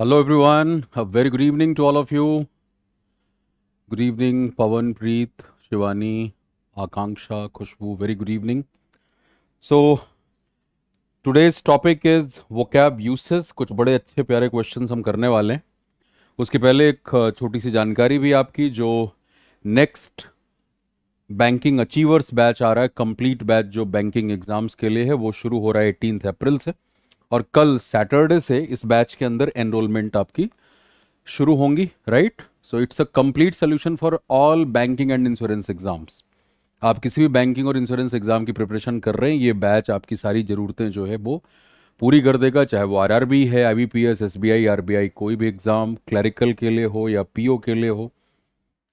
Hello everyone a very good evening to all of you good evening Pavan Preet Shivani Akanksha Khushboo very good evening so today's topic is वो cab uses कुछ बड़े अच्छे प्यारे question हम करने वाले हैं उसके पहले एक छोटी सी जानकारी भी आपकी जो नेक्स्ट बैंकिंग अचीवर्स बैच आ रहा है कंप्लीट बैच जो बैंकिंग एग्जाम्स के लिए है वो शुरू हो रहा है एटीनथ अप्रैल से और कल सैटरडे से इस बैच के अंदर एनरोलमेंट आपकी शुरू होंगी right so it's a complete solution for all banking and insurance exams आप किसी भी बैंकिंग और इंश्योरेंस एग्जाम की प्रिपरेशन कर रहे हैं ये बैच आपकी सारी ज़रूरतें जो है वो पूरी कर देगा चाहे वो आर है आईबीपीएस एसबीआई आरबीआई कोई भी एग्ज़ाम क्लरिकल के लिए हो या पीओ के लिए हो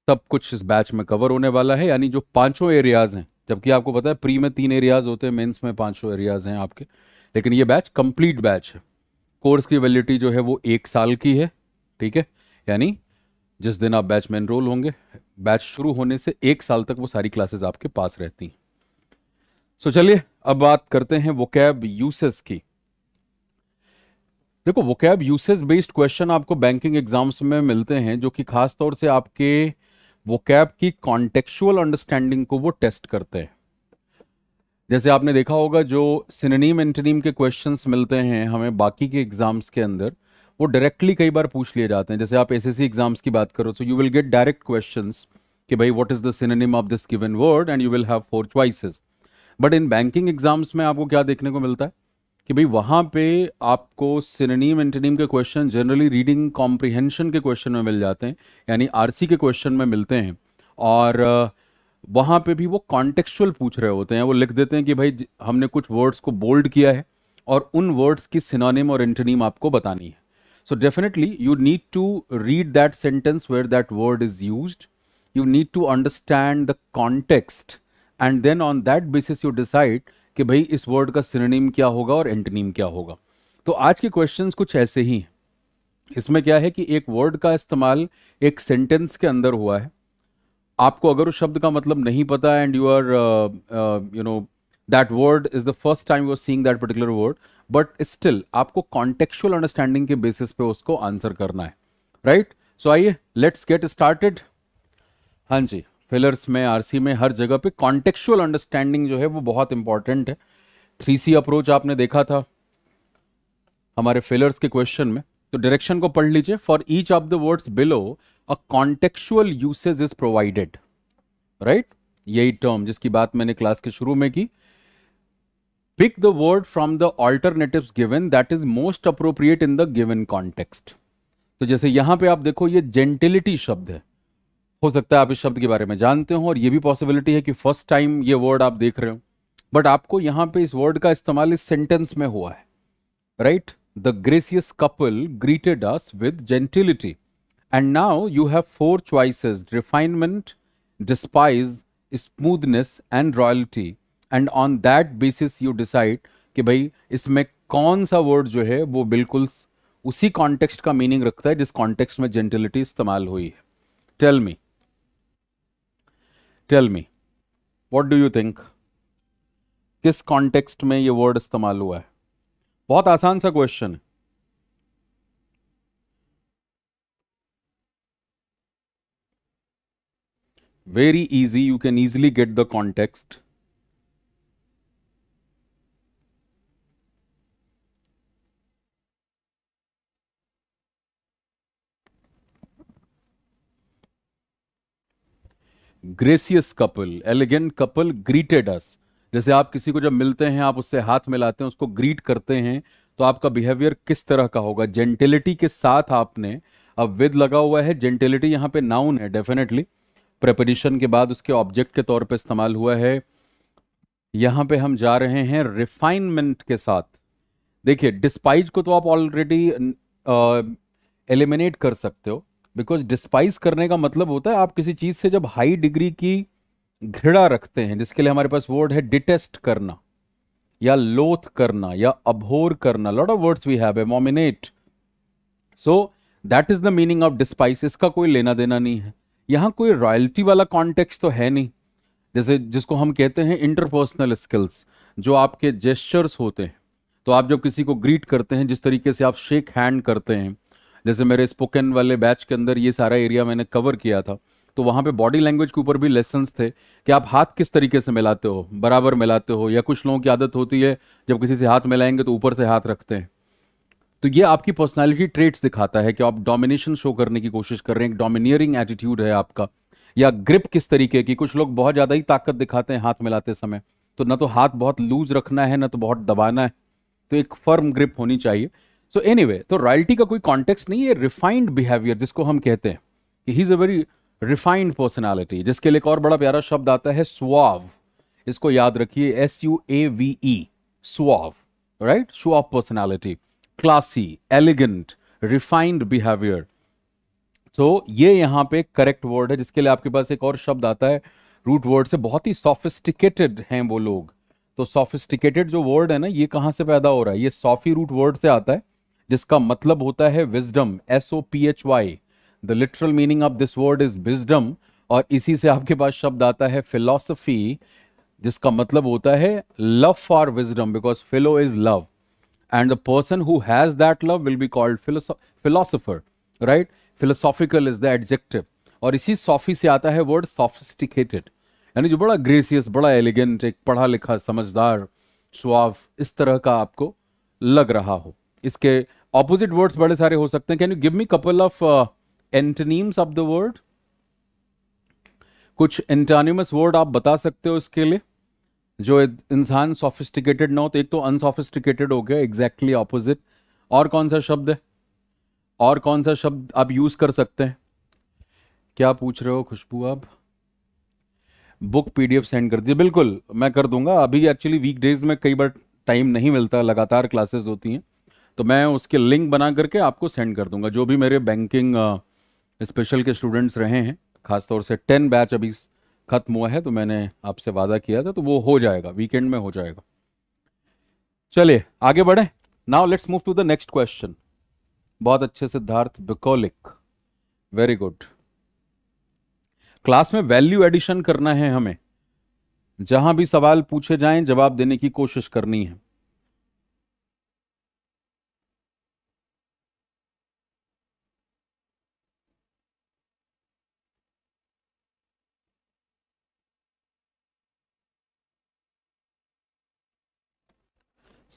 सब कुछ इस बैच में कवर होने वाला है यानी जो पांचों एरियाज़ हैं जबकि आपको पता है प्री में तीन एरियाज़ होते हैं मेंस में पांचों एरियाज़ हैं आपके लेकिन ये बैच कंप्लीट बैच है कोर्स की वैलिडिटी जो है वो एक साल की है ठीक है यानी जिस दिन आप बैच में एनरोल होंगे बैच शुरू होने से एक साल तक वो सारी क्लासेस आपके पास रहती हैं सो चलिए अब बात करते हैं कैब यूसेस की देखो कैब यूसेस बेस्ड क्वेश्चन आपको बैंकिंग एग्जाम्स में मिलते हैं जो कि खासतौर से आपके वो कैब की कॉन्टेक्चुअल अंडरस्टैंडिंग को वो टेस्ट करते हैं जैसे आपने देखा होगा जो सिननीम एंटनीम के क्वेश्चंस मिलते हैं हमें बाकी के एग्जाम्स के अंदर वो डायरेक्टली कई बार पूछ लिए जाते हैं जैसे आप एसएससी एग्जाम्स की बात करो so you will get direct question कि भाई what is the synonym of this given word and you will have four choices but in banking exams में आपको क्या देखने को मिलता है कि भाई वहाँ पे आपको सिनेम एंटनीम के क्वेश्चन जनरली रीडिंग कॉम्प्रिहेंशन के क्वेश्चन में मिल जाते हैं यानी आर के क्वेश्चन में मिलते हैं और uh, वहाँ पे भी वो कॉन्टेक्चुअल पूछ रहे होते हैं वो लिख देते हैं कि भाई हमने कुछ वर्ड्स को बोल्ड किया है और उन वर्ड्स की सिनोनिम और एंटनीम आपको बतानी है so definitely you need to read that sentence where that word is use you need to understand the context and then on that basis you decide कि भाई इस वर्ड का सिनोनिम क्या होगा और एंटनीम क्या होगा तो आज के क्वेश्चंस कुछ ऐसे ही हैं इसमें क्या है कि एक वर्ड का इस्तेमाल एक सेंटेंस के अंदर हुआ है आपको अगर उस शब्द का मतलब नहीं पता and you are you know that word is the first time you are seeing that particular word but still आपको कॉन्टेक्चुअल अंडरस्टैंडिंग के बेसिस पे उसको आंसर करना है राइट सो आइए लेट्स गेट स्टार्टेड हाँ जी फिलर्स में आरसी में हर जगह पे कॉन्टेक्चुअल अंडरस्टैंडिंग जो है वो बहुत इंपॉर्टेंट है थ्री सी अप्रोच आपने देखा था हमारे फिलर्स के क्वेश्चन में तो डायरेक्शन को पढ़ लीजिए for each of the words below a contextual usage is provided right यही टर्म जिसकी बात मैंने क्लास के शुरू में की pick the word from the alternative given that is most appropriate in the given context तो जैसे यहां पे आप देखो ये जेंटिलिटी शब्द है हो सकता है आप इस शब्द के बारे में जानते हो और ये भी पॉसिबिलिटी है कि फर्स्ट टाइम ये वर्ड आप देख रहे हो बट आपको यहां पे इस वर्ड का इस्तेमाल इस सेंटेंस में हुआ है right the gracious couple greeted us with gentility And now you have four choices refinement, despise, smoothness, and royalty. And on that basis you decide कि भाई इसमें कौन सा वर्ड जो है वो बिल्कुल उसी कॉन्टेक्स्ट का मीनिंग रखता है जिस कॉन्टेक्स्ट में जेंटिलिटी इस्तेमाल हुई है tell me tell me what do you think किस कॉन्टेक्स्ट में ये वर्ड इस्तेमाल हुआ है बहुत आसान सा क्वेश्चन है very easy you can easily get the context gracious couple elegant couple greeted us जैसे आप किसी को जब मिलते हैं आप उससे हाथ मिलाते हैं उसको ग्रीट करते हैं तो आपका बिहेवियर किस तरह का होगा जेंटिलिटी के साथ आपने अब विद लगा हुआ है जेंटिलिटी यहाँ पे नाउन है डेफिनेटली प्रपरिशन के बाद उसके ऑब्जेक्ट के तौर पे इस्तेमाल हुआ है यहां पे हम जा रहे हैं रिफाइनमेंट के साथ देखिए डिस्पाइज को तो आप ऑलरेडी एलिमिनेट कर सकते हो बिकॉज डिस्पाइज करने का मतलब होता है आप किसी चीज़ से जब हाई डिग्री की घृणा रखते हैं जिसके लिए हमारे पास वर्ड है डिटेस्ट करना या लोथ करना या अभोर करना lot of words we have abominate so that is the meaning of despise इसका कोई लेना देना नहीं है यहाँ कोई रॉयल्टी वाला कॉन्टेक्स्ट तो है नहीं जैसे जिसको हम कहते हैं इंटरपर्सनल स्किल्स जो आपके जेस्चर्स होते हैं तो आप जब किसी को ग्रीट करते हैं जिस तरीके से आप शेक हैंड करते हैं जैसे मेरे स्पोकन वाले बैच के अंदर ये सारा एरिया मैंने कवर किया था तो वहाँ पे बॉडी लैंग्वेज के ऊपर भी लेसन्स थे कि आप हाथ किस तरीके से मिलाते हो बराबर मिलाते हो या कुछ लोगों की आदत होती है जब किसी से हाथ मिलाएंगे तो ऊपर से हाथ रखते हैं तो ये आपकी पर्सनालिटी ट्रेट्स दिखाता है कि आप डोमिनेशन शो करने की कोशिश कर रहे हैं डोमिनियरिंग एटीट्यूड है आपका या ग्रिप किस तरीके की कुछ लोग बहुत ज़्यादा ही ताकत दिखाते हैं हाथ मिलाते समय तो ना तो हाथ बहुत लूज रखना है ना तो बहुत दबाना है तो एक फर्म ग्रिप होनी चाहिए सो so एनी anyway, तो रॉयल्टी का कोई कॉन्टेक्स्ट नहीं है रिफाइंड बिहेवियर जिसको हम कहते हैं कि he is a very refined personality जिसके लिए एक और बड़ा प्यारा शब्द आता है स्वाव इसको याद रखिए S U A V E suave right of personality classy elegant refined behaviour तो ये यहाँ पे करेक्ट वर्ड है जिसके लिए आपके पास एक और शब्द आता है रूट वर्ड से बहुत ही सोफिस्टिकेटेड हैं वो लोग तो सोफिस्टिकेटेड जो वर्ड है ना ये कहाँ से पैदा हो रहा है ये सॉफी रूट वर्ड से आता है जिसका मतलब होता है wisdom S O P H Y the literal meaning of this word is wisdom और इसी से आपके पास शब्द आता है फिलोसफी जिसका मतलब होता है love for wisdom because philo is love and the person who has that love will be called philosoph philosopher right philosophical is the adjective और इसी सॉफी से आता है वर्ड सॉफिस्टिकेटेड यानी जो बड़ा ग्रेसियस बड़ा एलिगेंट एक पढ़ा लिखा समझदार सुफ इस तरह का आपको लग रहा हो इसके ऑपोजिट वर्ड्स बड़े सारे हो सकते हैं can you give me couple of antonyms of the word कुछ एंटानिमस वर्ड आप बता सकते हो इसके लिए जो इंसान सोफिस्टिकेटेड ना हो तो एक तो अनसोफिस्टिकेटेड हो गया एग्जैक्टली exactly ऑपोजिट और कौन सा शब्द है और कौन सा शब्द आप यूज कर सकते हैं क्या पूछ रहे हो खुशबू आप बुक पीडीएफ सेंड कर दीजिए बिल्कुल मैं कर दूंगा अभी एक्चुअली वीक डेज में कई बार टाइम नहीं मिलता लगातार क्लासेस होती हैं तो मैं उसके लिंक बना करके आपको सेंड कर दूंगा जो भी मेरे बैंकिंग स्पेशल के स्टूडेंट्स रहे हैं खासतौर से टेन बैच अभी ख़त्म हुआ है तो मैंने आपसे वादा किया था तो वो हो जाएगा वीकेंड में हो जाएगा चलिए आगे बढ़े now let's move to the next question बहुत अच्छे Siddharth bucolic very good class में वैल्यू एडिशन करना है हमें जहां भी सवाल पूछे जाएं जवाब देने की कोशिश करनी है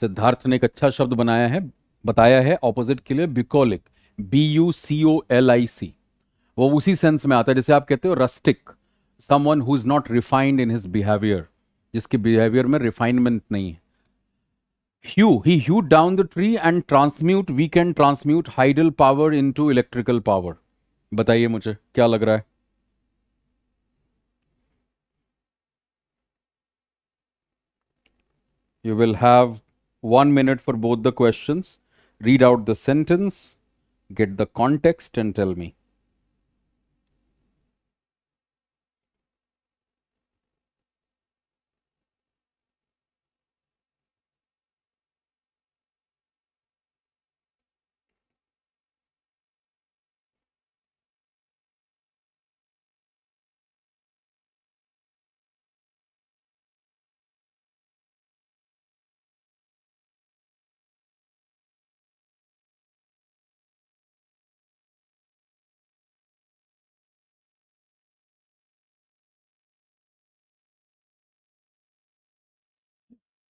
सिद्धार्थ ने एक अच्छा शब्द बनाया है बताया है ऑपोजिट के लिए bucolic B U C O L I C वो उसी सेंस में आता है जैसे आप कहते हो rustic someone who is not refined in his behaviour जिसके बिहेवियर में रिफाइनमेंट नहीं है hew he hew down the tree and transmute we can transmute hydel power into electrical power बताइए मुझे क्या लग रहा है you will have one minute for both the questions. Read out the sentence, get the context and tell me.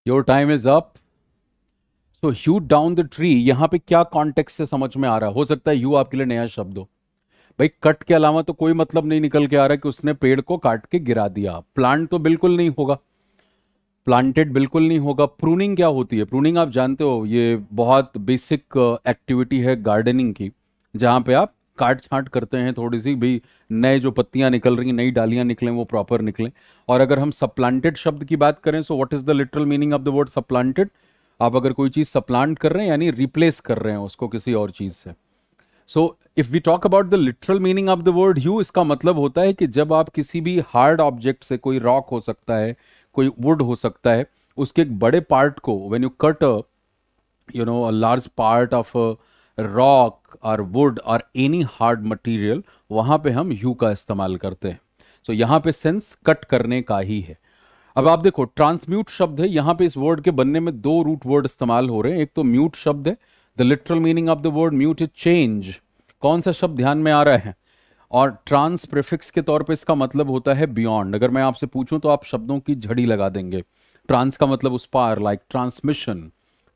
Your time is up so shoot down the tree यहां पे क्या context से समझ में आ रहा हो सकता है यू आपके लिए नया शब्द हो भाई कट के अलावा तो कोई मतलब नहीं निकल के आ रहा कि उसने पेड़ को काट के गिरा दिया प्लांट तो बिल्कुल नहीं होगा प्लांटेड बिल्कुल नहीं होगा प्रूनिंग क्या होती है प्रूनिंग आप जानते हो ये बहुत बेसिक एक्टिविटी uh, है गार्डनिंग की जहां पे आप काट छाट करते हैं थोड़ी सी भी नए जो पत्तियां निकल रही नई डालियां निकलें वो प्रॉपर निकलें और अगर हम सप्लांटेड शब्द की बात करें so what is the literal meaning of the word supplanted आप अगर कोई चीज़ सप्लांट कर रहे हैं यानी रिप्लेस कर रहे हैं उसको किसी और चीज़ से so if we talk about the literal meaning of the word you इसका मतलब होता है कि जब आप किसी भी हार्ड ऑब्जेक्ट से कोई रॉक हो सकता है कोई वुड हो सकता है उसके एक बड़े पार्ट को when you cut you know a large part of rock और वुड और एनी हार्ड मटेरियल वहां पे हम यू का इस्तेमाल करते हैं सो so, यहां पे सेंस कट करने का ही है अब आप देखो ट्रांसम्यूट शब्द है यहां पे इस वर्ड के बनने में दो रूट वर्ड इस्तेमाल हो रहे हैं एक तो म्यूट शब्द है the literal meaning of the word mute is change कौन सा शब्द ध्यान में आ रहा है और ट्रांस प्रिफिक्स के तौर पे इसका मतलब होता है बियॉन्ड अगर मैं आपसे पूछूं तो आप शब्दों की झड़ी लगा देंगे ट्रांस का मतलब उस पार like transmission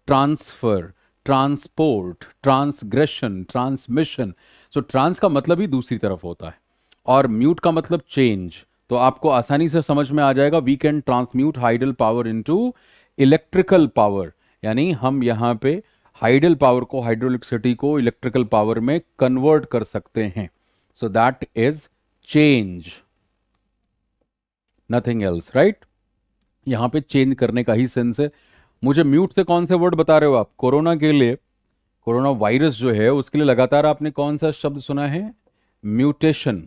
transfer transport transgression transmission so trans का मतलब ही दूसरी तरफ होता है और म्यूट का मतलब चेंज तो आपको आसानी से समझ में आ जाएगा we can transmute hydel power into electrical power यानी हम यहां पे हाइडल पावर को हाइड्रोलिक्सिटी को इलेक्ट्रिकल पावर में कन्वर्ट कर सकते हैं so that is change nothing else right यहां पे चेंज करने का ही सेंस है मुझे म्यूट से कौन से वर्ड बता रहे हो आप कोरोना के लिए कोरोना वायरस जो है उसके लिए लगातार आपने कौन सा शब्द सुना है म्यूटेशन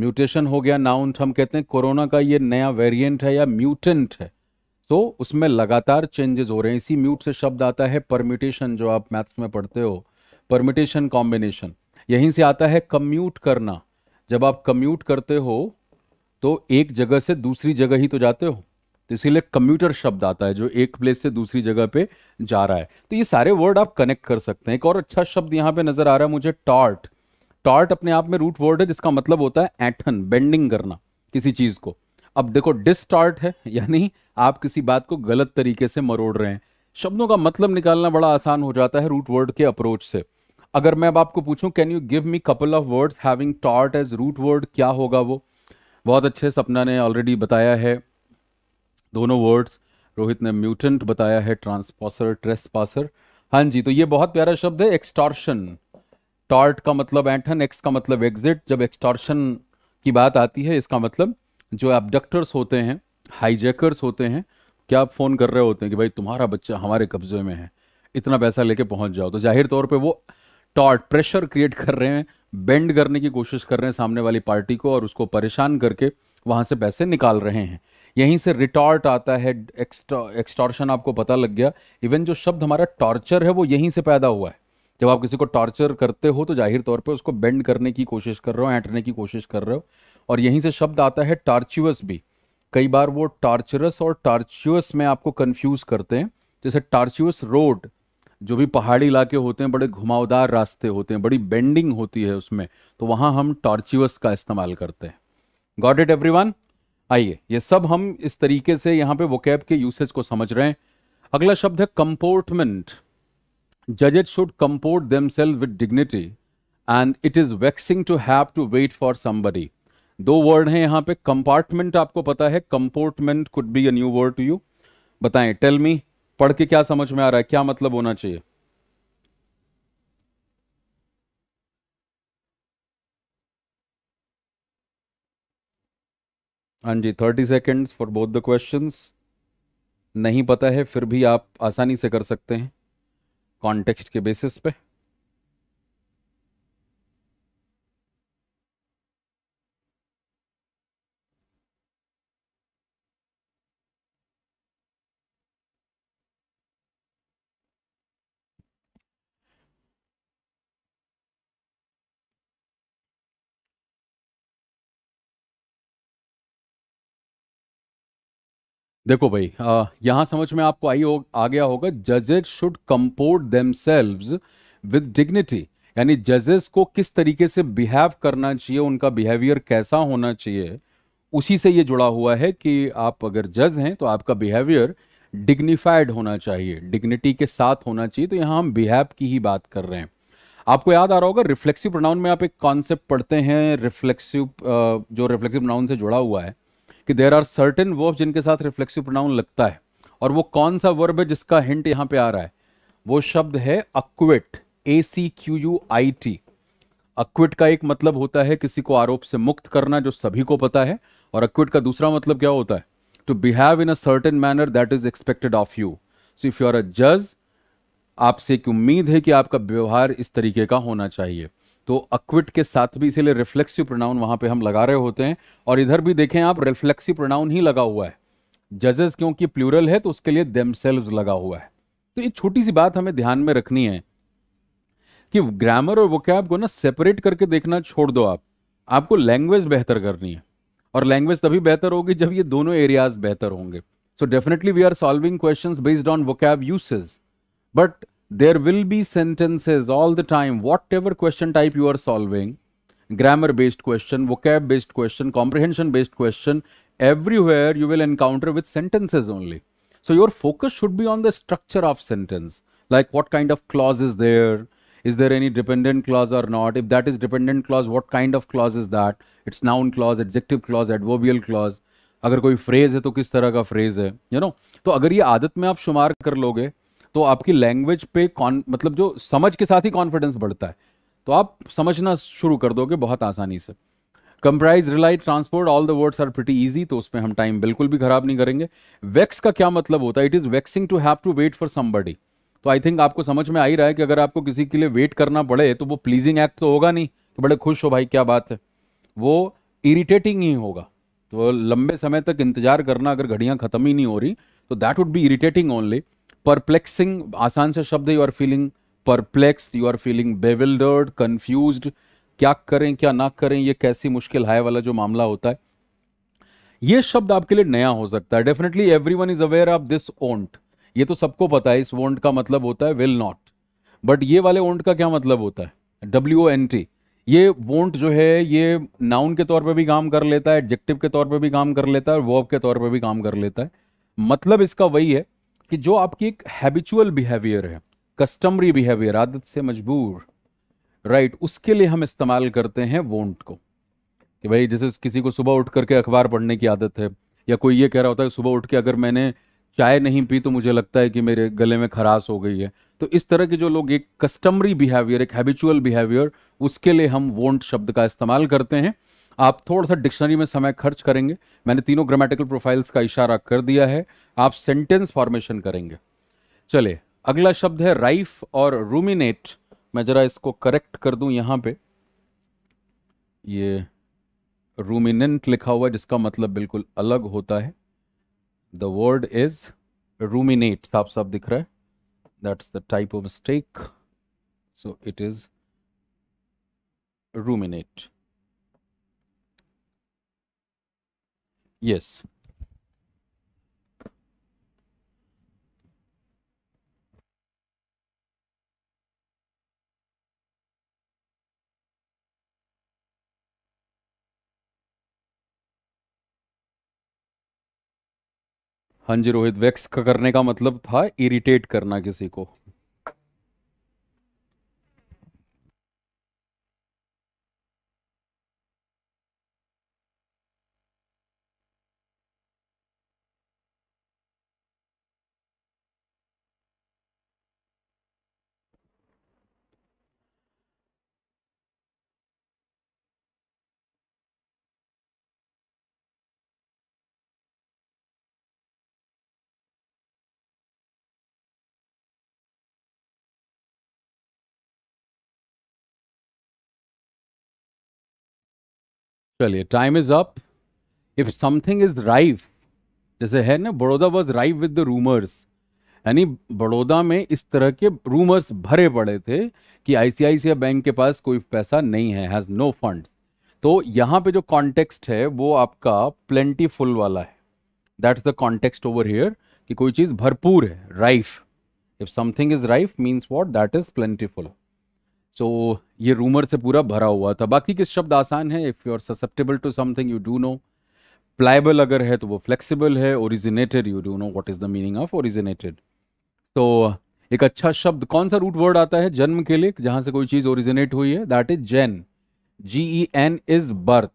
म्यूटेशन हो गया नाउन हम कहते हैं कोरोना का ये नया वेरिएंट है या म्यूटेंट है तो उसमें लगातार चेंजेस हो रहे हैं इसी म्यूट से शब्द आता है परम्यूटेशन जो आप मैथ्स में पढ़ते हो परम्यूटेशन कॉम्बिनेशन यहीं से आता है कम्यूट करना जब आप कम्यूट करते हो तो एक जगह से दूसरी जगह ही तो जाते हो इसीलिए कम्यूटर शब्द आता है जो एक प्लेस से दूसरी जगह पे जा रहा है तो ये सारे वर्ड आप कनेक्ट कर सकते हैं एक और अच्छा शब्द यहाँ पे नजर आ रहा है मुझे टॉर्ट टॉर्ट अपने आप में रूट वर्ड है जिसका मतलब होता है एठन बेंडिंग करना किसी चीज को अब देखो डिस है यानी आप किसी बात को गलत तरीके से मरोड़ रहे हैं शब्दों का मतलब निकालना बड़ा आसान हो जाता है रूट वर्ड के अप्रोच से अगर मैं अब आपको पूछूं can you give me couple of words having tot as root word क्या होगा वो बहुत अच्छे सपना ने ऑलरेडी बताया है दोनों वर्ड्स रोहित ने म्यूटेंट बताया है ट्रांसपासर ट्रेस पासर हाँ जी तो ये बहुत प्यारा शब्द है एक्सटॉर्शन टॉर्ट का मतलब एंटन एक्स का मतलब एग्जिट जब एक्सटॉर्शन की बात आती है इसका मतलब जो एबडक्टर्स होते हैं हाईजैकर्स होते हैं क्या आप फ़ोन कर रहे होते हैं कि भाई तुम्हारा बच्चा हमारे कब्जे में है इतना पैसा लेके पहुंच जाओ तो जाहिर तौर पे वो टॉर्ट प्रेशर क्रिएट कर रहे हैं बेंड करने की कोशिश कर रहे हैं सामने वाली पार्टी को और उसको परेशान करके वहाँ से पैसे निकाल रहे हैं यहीं से रिटॉर्ट आता है एक्सटॉर्शन आपको पता लग गया इवन जो शब्द हमारा टॉर्चर है वो यहीं से पैदा हुआ है जब आप किसी को टॉर्चर करते हो तो जाहिर तौर पे उसको बेंड करने की कोशिश कर रहे हो एंटने की कोशिश कर रहे हो और यहीं से शब्द आता है टॉर्चुअस भी कई बार वो टार्चरस और टॉर्चुअस में आपको कन्फ्यूज़ करते हैं जैसे टॉर्चुअस रोड जो भी पहाड़ी इलाके होते हैं बड़े घुमावदार रास्ते होते हैं बड़ी बेंडिंग होती है उसमें तो वहाँ हम टॉर्चुअस का इस्तेमाल करते हैं गॉड इट एवरी वन आइए ये सब हम इस तरीके से यहां पे वोकैब के यूसेज को समझ रहे हैं अगला शब्द है कंपोर्टमेंट जजेज should comport themselves with dignity and it is vexing to have to wait for somebody दो वर्ड हैं यहां पे कंपार्टमेंट आपको पता है comportment could be a new word to you बताएं टेल मी पढ़ के क्या समझ में आ रहा है क्या मतलब होना चाहिए हाँ जी thirty seconds for both the questions नहीं पता है फिर भी आप आसानी से कर सकते हैं कॉन्टेक्स्ट के बेसिस पे देखो भाई यहां यहाँ समझ में आपको आई हो आ गया होगा जजेस should comport them with dignity यानी जजेस को किस तरीके से बिहेव करना चाहिए उनका बिहेवियर कैसा होना चाहिए उसी से ये जुड़ा हुआ है कि आप अगर जज हैं तो आपका बिहेवियर डिग्निफाइड होना चाहिए डिग्निटी के साथ होना चाहिए तो यहाँ हम बिहेव की ही बात कर रहे हैं आपको याद आ रहा होगा रिफ्लेक्सिव प्रोनाउन में आप एक कॉन्सेप्ट पढ़ते हैं रिफ्लेक्सिव जो रिफ्लेक्सिव प्रोनाउन से जुड़ा हुआ है कि देर आर सर्टेन वर्ब जिनके साथ रिफ्लेक्सिव प्रोनाउन लगता है और वो कौन सा वर्ब है जिसका हिंट यहां पे आ रहा है वो शब्द है acquit A C Q U I T acquit का एक मतलब होता है किसी को आरोप से मुक्त करना जो सभी को पता है और अक्विट का दूसरा मतलब क्या होता है to behave in a certain manner that is expected of you so if you are a जज आपसे एक उम्मीद है कि आपका व्यवहार इस तरीके का होना चाहिए तो अक्विट के साथ भी इसीलिए रिफ्लेक्सिव प्रोनाउन वहां पे हम लगा रहे होते हैं और इधर भी देखें आप रिफ्लेक्सिव प्रोनाउन ही लगा हुआ है जजेस क्योंकि प्लूरल है तो उसके लिए देमसेल्व्स लगा हुआ है तो ये छोटी सी बात हमें ध्यान में रखनी है कि ग्रामर और वोकैब को ना सेपरेट करके देखना छोड़ दो आप आपको लैंग्वेज बेहतर करनी है और लैंग्वेज तभी बेहतर होगी जब ये दोनों एरियाज बेहतर होंगे so definitely we are solving questions based on vocab usage but there will be sentences all the time, whatever question type you are solving, grammar based question, vocab based question, comprehension based question, everywhere you will encounter with sentences only. So your focus should be on the structure of sentence, like what kind of clause is there, is there any dependent clause or not, if that is dependent clause, what kind of clause is that, it's noun clause, adjective clause, adverbial clause, अगर कोई phrase, है तो किस तरह का phrase है you you know? to अगर ये आदत में आप तो आपकी लैंग्वेज पे कॉन मतलब जो समझ के साथ ही कॉन्फिडेंस बढ़ता है तो आप समझना शुरू कर दोगे बहुत आसानी से comprise rely transport all the words are pretty easy तो उसमें हम टाइम बिल्कुल भी खराब नहीं करेंगे वैक्स का क्या मतलब होता है it is vexing to have to wait for somebody तो आई थिंक आपको समझ में आ ही रहा है कि अगर आपको किसी के लिए वेट करना पड़े तो वो प्लीजिंग एक्ट तो होगा नहीं तो बड़े खुश हो भाई क्या बात है वो इरिटेटिंग ही होगा तो लंबे समय तक इंतजार करना अगर घड़ियां खत्म ही नहीं हो रही तो that would be irritating only perplexing आसान से शब्द you are feeling perplex you are feeling bewildered confuse क्या करें क्या ना करें ये कैसी मुश्किल है वाला जो मामला होता है ये शब्द आपके लिए नया हो सकता है definitely everyone is aware of this wont ये तो सबको पता है इस वोंट का मतलब होता है विल नॉट बट ये वाले ओंट का क्या मतलब होता है डब्ल्यू एन टी ये वोंट जो है ये नाउन के तौर पे भी काम कर लेता है एडजेक्टिव के तौर पे भी काम कर लेता है वॉब वर्ब के तौर पे भी काम कर लेता है मतलब इसका वही है कि जो आपकी एक हैबिचुअल बिहेवियर है कस्टमरी बिहेवियर आदत से मजबूर राइट उसके लिए हम इस्तेमाल करते हैं वोंट को कि भाई जैसे किसी को सुबह उठ करके अखबार पढ़ने की आदत है या कोई ये कह रहा होता है सुबह उठ के अगर मैंने चाय नहीं पी तो मुझे लगता है कि मेरे गले में खराश हो गई है तो इस तरह के जो लोग एक कस्टमरी बिहेवियर एक हैबिचुअल बिहेवियर उसके लिए हम वोंट शब्द का इस्तेमाल करते हैं आप थोड़ा सा डिक्शनरी में समय खर्च करेंगे मैंने तीनों ग्रामेटिकल प्रोफाइल्स का इशारा कर दिया है आप सेंटेंस फॉर्मेशन करेंगे चले अगला शब्द है राइफ और रूमिनेट मैं जरा इसको करेक्ट कर दूं यहां पे ये रूमिनेंट लिखा हुआ है जिसका मतलब बिल्कुल अलग होता है द वर्ड इज रूमिनेट साफ साफ दिख रहा है that's the type of mistake so it is ruminate Yes. हाँ जी रोहित वैक्स करने का मतलब था इरिटेट करना किसी को चलिए time is up if something is rife जैसे है ना Baroda was rife with the rumours यानी बड़ौदा में इस तरह के रूमर्स भरे पड़े थे कि आईसीआईसीआई बैंक के पास कोई पैसा नहीं है हैज़ नो फंड तो यहां पे जो कॉन्टेक्स्ट है वो आपका प्लेंटीफुल वाला है that's the context over here कि कोई चीज़ भरपूर है rife if something is rife means what that is plentiful सो ये रूमर से पूरा भरा हुआ था बाकी के शब्द आसान है if you are susceptible to something you do know pliable अगर है तो वो फ्लेक्सिबल है originated you do know what is the meaning of originated तो एक अच्छा शब्द कौन सा रूट वर्ड आता है जन्म के लिए जहां से कोई चीज ओरिजिनेट हुई है that is gen G E N is birth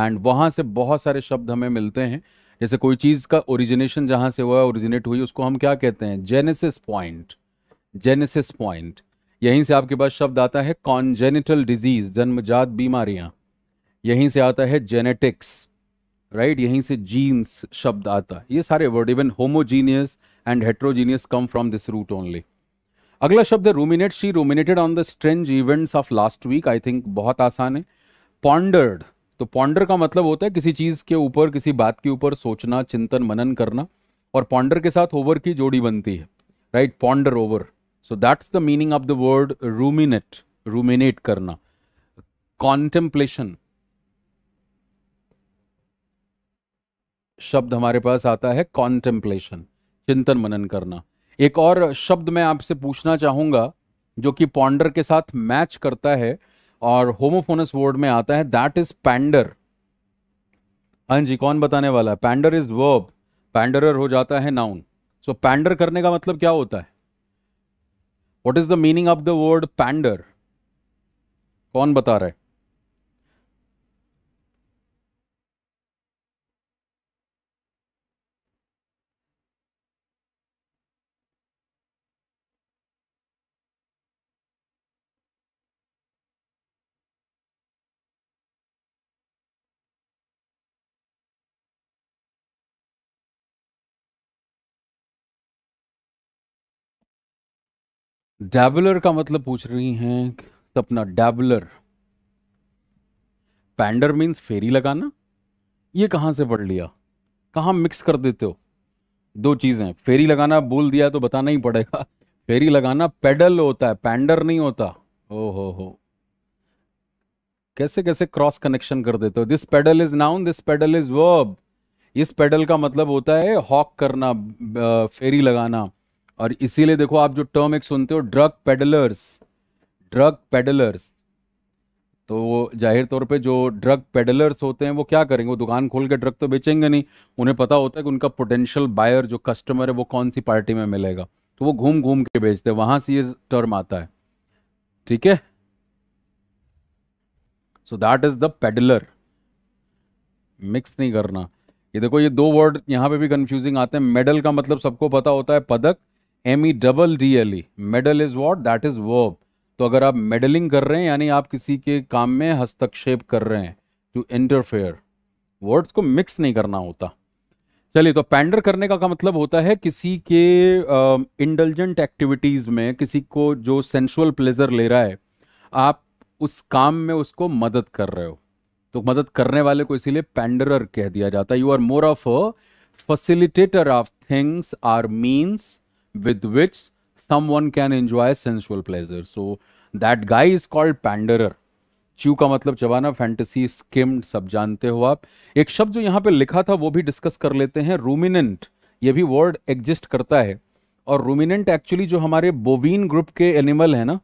and वहां से बहुत सारे शब्द हमें मिलते हैं जैसे कोई चीज का ओरिजिनेशन जहां से हुआ ओरिजिनेट हुई उसको हम क्या कहते हैं जेनेसिस पॉइंट जेनेसिस पॉइंट यहीं से आपके पास शब्द आता है कॉन्जेनिटल डिजीज जन्मजात बीमारियां यहीं से आता है जेनेटिक्स राइट right? यहीं से जीन्स शब्द आता है ये सारे word even homogeneous and heterogeneous come from this root only अगला शब्द है ruminate she ruminated on the strange events of last week I think बहुत आसान है पॉन्डर्ड तो पॉन्डर का मतलब होता है किसी चीज के ऊपर किसी बात के ऊपर सोचना चिंतन मनन करना और पॉन्डर के साथ ओवर की जोड़ी बनती है right ponder over so that's the meaning of the word ruminate ruminate करना कॉन्टेम्पलेशन शब्द हमारे पास आता है कॉन्टेम्पलेशन चिंतन मनन करना एक और शब्द मैं आपसे पूछना चाहूंगा जो कि पॉन्डर के साथ मैच करता है और होमोफोनस वर्ड में आता है दैट इज पैंडर हाँ जी कौन बताने वाला है पैंडर इज वर्ब पैंडरर हो जाता है नाउन सो so, पैंडर करने का मतलब क्या होता है what is the meaning of the word pander कौन बता रहा है डैबलर का मतलब पूछ रही हैं सपना डैबलर पैंडर मीन्स फेरी लगाना ये कहाँ से पढ़ लिया कहाँ मिक्स कर देते हो दो चीज़ें फेरी लगाना बोल दिया तो बताना ही पड़ेगा फेरी लगाना पेडल होता है पैंडर नहीं होता ओ हो हो कैसे कैसे क्रॉस कनेक्शन कर देते हो this pedal is noun this pedal is verb इस पेडल का मतलब होता है हॉक करना फेरी लगाना और इसीलिए देखो आप जो टर्म एक सुनते हो ड्रग पेडलर्स ड्रग पेडलर्स तो जाहिर तौर पे जो ड्रग पेडलर्स होते हैं वो क्या करेंगे वो दुकान खोल के ड्रग तो बेचेंगे नहीं उन्हें पता होता है कि उनका पोटेंशियल बायर जो कस्टमर है वो कौन सी पार्टी में मिलेगा तो वो घूम घूम के बेचते हैं वहां से ये टर्म आता है ठीक है so that is the peddler mix नहीं करना ये देखो ये दो वर्ड यहां पे भी कंफ्यूजिंग आते हैं मेडल का मतलब सबको पता होता है पदक M E double D L E meddle is what that is verb तो अगर आप मेडलिंग कर रहे हैं यानी आप किसी के काम में हस्तक्षेप कर रहे हैं टू इंटरफेयर वर्ड्स को मिक्स नहीं करना होता चलिए तो पैंडर करने का, का मतलब होता है किसी के इंटेलिजेंट uh, एक्टिविटीज़ में किसी को जो सेंशुअल प्लेजर ले रहा है आप उस काम में उसको मदद कर रहे हो तो मदद करने वाले को इसीलिए पैंडरर कह दिया जाता है you are more of a facilitator of things are means with which someone can enjoy sensual pleasure. So that guy is called panderer. चू का मतलब चबाना फैंटेसी स्किम्ड सब जानते हो आप एक शब्द जो यहाँ पे लिखा था वो भी डिस्कस कर लेते हैं रूमिनेंट ये भी वर्ड एग्जिस्ट करता है और रूमिनेंट एक्चुअली जो हमारे बोवीन ग्रुप के एनिमल है ना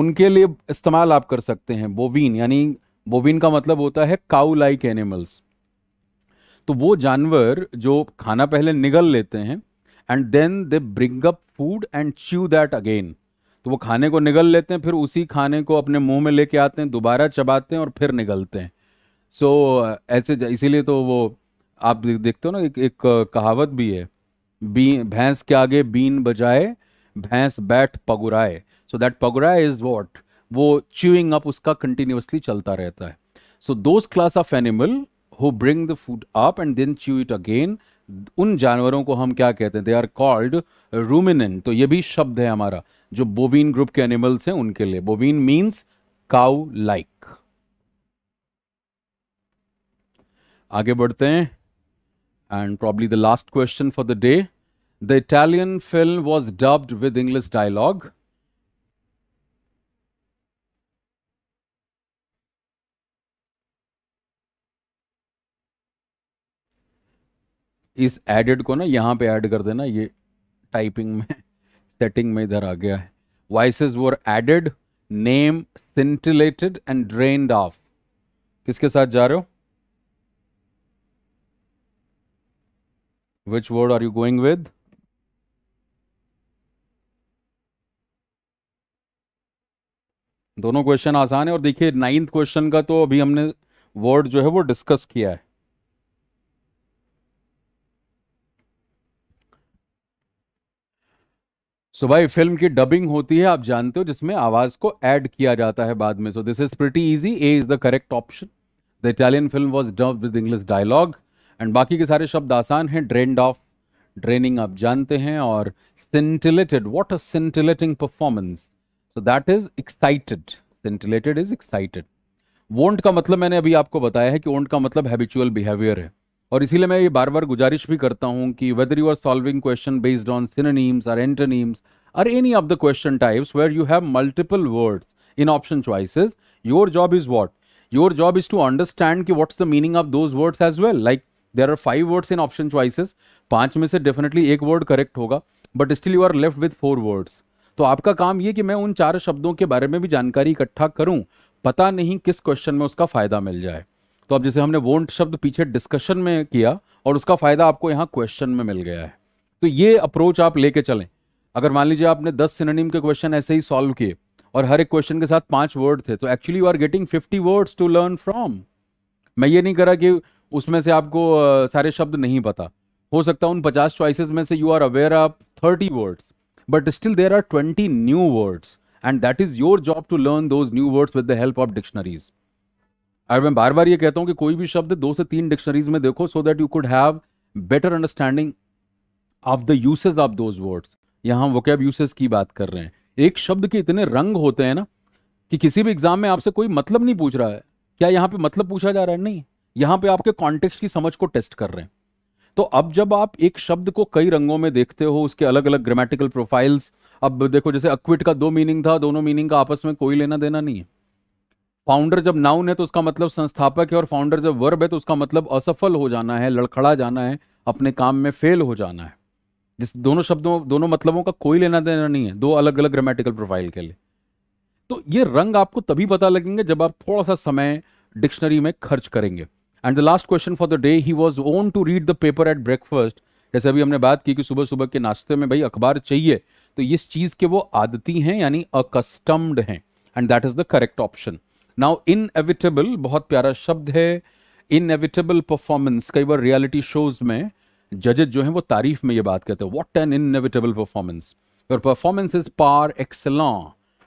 उनके लिए इस्तेमाल आप कर सकते हैं बोवीन यानी बोवीन का मतलब होता है काउ लाइक एनिमल्स तो वो जानवर जो खाना पहले निगल लेते हैं and then they bring up food and chew that again तो वो खाने को निगल लेते हैं फिर उसी खाने को अपने मुंह में लेके आते हैं दोबारा चबाते हैं और फिर निगलते हैं सो so, uh, ऐसे इसीलिए तो वो आप देखते हो ना एक, एक uh, कहावत भी है बी भैंस के आगे बीन बजाए भैंस बैठ पगुराए सो दैट पगुराए इज वॉट वो च्यूइंग अप उसका कंटिन्यूसली चलता रहता है so those class of animal who bring the food up and then chew it again उन जानवरों को हम क्या कहते हैं दे आर कॉल्ड रूमिनेंट तो ये भी शब्द है हमारा जो बोवीन ग्रुप के एनिमल्स हैं उनके लिए बोवीन मीन्स काउ लाइक आगे बढ़ते हैं and probably the last question for the day the Italian film was dubbed with English dialogue is added को ना यहाँ पे ऐड कर देना ये टाइपिंग में सेटिंग में इधर आ गया है voice were added name scintillated and drained of किसके साथ जा रहे हो which word are you going with दोनों क्वेश्चन आसान है और देखिए नाइन्थ क्वेश्चन का तो अभी हमने वर्ड जो है वो डिस्कस किया है सो भाई फिल्म की डबिंग होती है आप जानते हो जिसमें आवाज को ऐड किया जाता है बाद में so this is pretty easy A is the correct option the Italian film was dub with English dialogue and बाकी के सारे शब्द आसान हैं ड्रेंड ऑफ ड्रेनिंग आप जानते हैं और scintillated what a scintillating performance so that is excited scintillated is excited won't का मतलब मैंने अभी आपको बताया है कि वोंट का मतलब हैबिचुअल बिहेवियर है और इसीलिए मैं ये बार बार गुजारिश भी करता हूँ कि whether you are solving question based on synonyms or antonyms or any of the question types where you have multiple words in option choices your job is what your job is to understand कि what's the meaning of those words as well like there are five words in option choices पांच में से definitely एक word correct होगा but still you are left with four words तो आपका काम ये कि मैं उन चार शब्दों के बारे में भी जानकारी इकट्ठा करूँ पता नहीं किस क्वेश्चन में उसका फायदा मिल जाए तो अब जैसे हमने वोंट शब्द पीछे डिस्कशन में किया और उसका फायदा आपको यहाँ क्वेश्चन में मिल गया है तो ये अप्रोच आप लेके चलें अगर मान लीजिए आपने दस सिनोनिम के क्वेश्चन ऐसे ही सॉल्व किए और हर एक क्वेश्चन के साथ पांच वर्ड थे तो actually you are getting fifty words to learn from मैं ये नहीं करा कि उसमें से आपको सारे शब्द नहीं पता हो सकता उन पचास चॉइसिस में से you are aware of thirty words but still there are twenty new words and that is your job to learn those new words with the help of dictionaries और मैं बार बार ये कहता हूं कि कोई भी शब्द दो से तीन डिक्शनरीज में देखो so that you could have better understanding of the usage of those words यहाँ वो वोकैब यूसेज की बात कर रहे हैं एक शब्द के इतने रंग होते हैं ना कि किसी भी एग्जाम में आपसे कोई मतलब नहीं पूछ रहा है क्या यहाँ पे मतलब पूछा जा रहा है नहीं यहाँ पे आपके कॉन्टेक्स्ट की समझ को टेस्ट कर रहे हैं तो अब जब आप एक शब्द को कई रंगों में देखते हो उसके अलग अलग ग्रामेटिकल प्रोफाइल्स अब देखो जैसे अक्विट का दो मीनिंग था दोनों मीनिंग का आपस में कोई लेना देना नहीं है फाउंडर जब नाउन है तो उसका मतलब संस्थापक है और फाउंडर जब वर्ब है तो उसका मतलब असफल हो जाना है लड़खड़ा जाना है अपने काम में फेल हो जाना है जिस दोनों शब्दों दोनों मतलबों का कोई लेना देना नहीं है दो अलग अलग ग्रामेटिकल प्रोफाइल के लिए तो ये रंग आपको तभी पता लगेंगे जब आप थोड़ा सा समय डिक्शनरी में खर्च करेंगे and the last question for the day he was wont to read the paper at breakfast जैसे अभी हमने बात की कि सुबह सुबह के नाश्ते में भाई अखबार चाहिए तो इस चीज़ के वो आदती हैं यानी अकस्टम्ड हैं and that is the correct option now inevitable बहुत प्यारा शब्द है इनएविटेबल परफॉर्मेंस कई बार रियलिटी शोज में जजेज जो हैं वो तारीफ में ये बात कहते हैं what an inevitable performance your performance is par excellence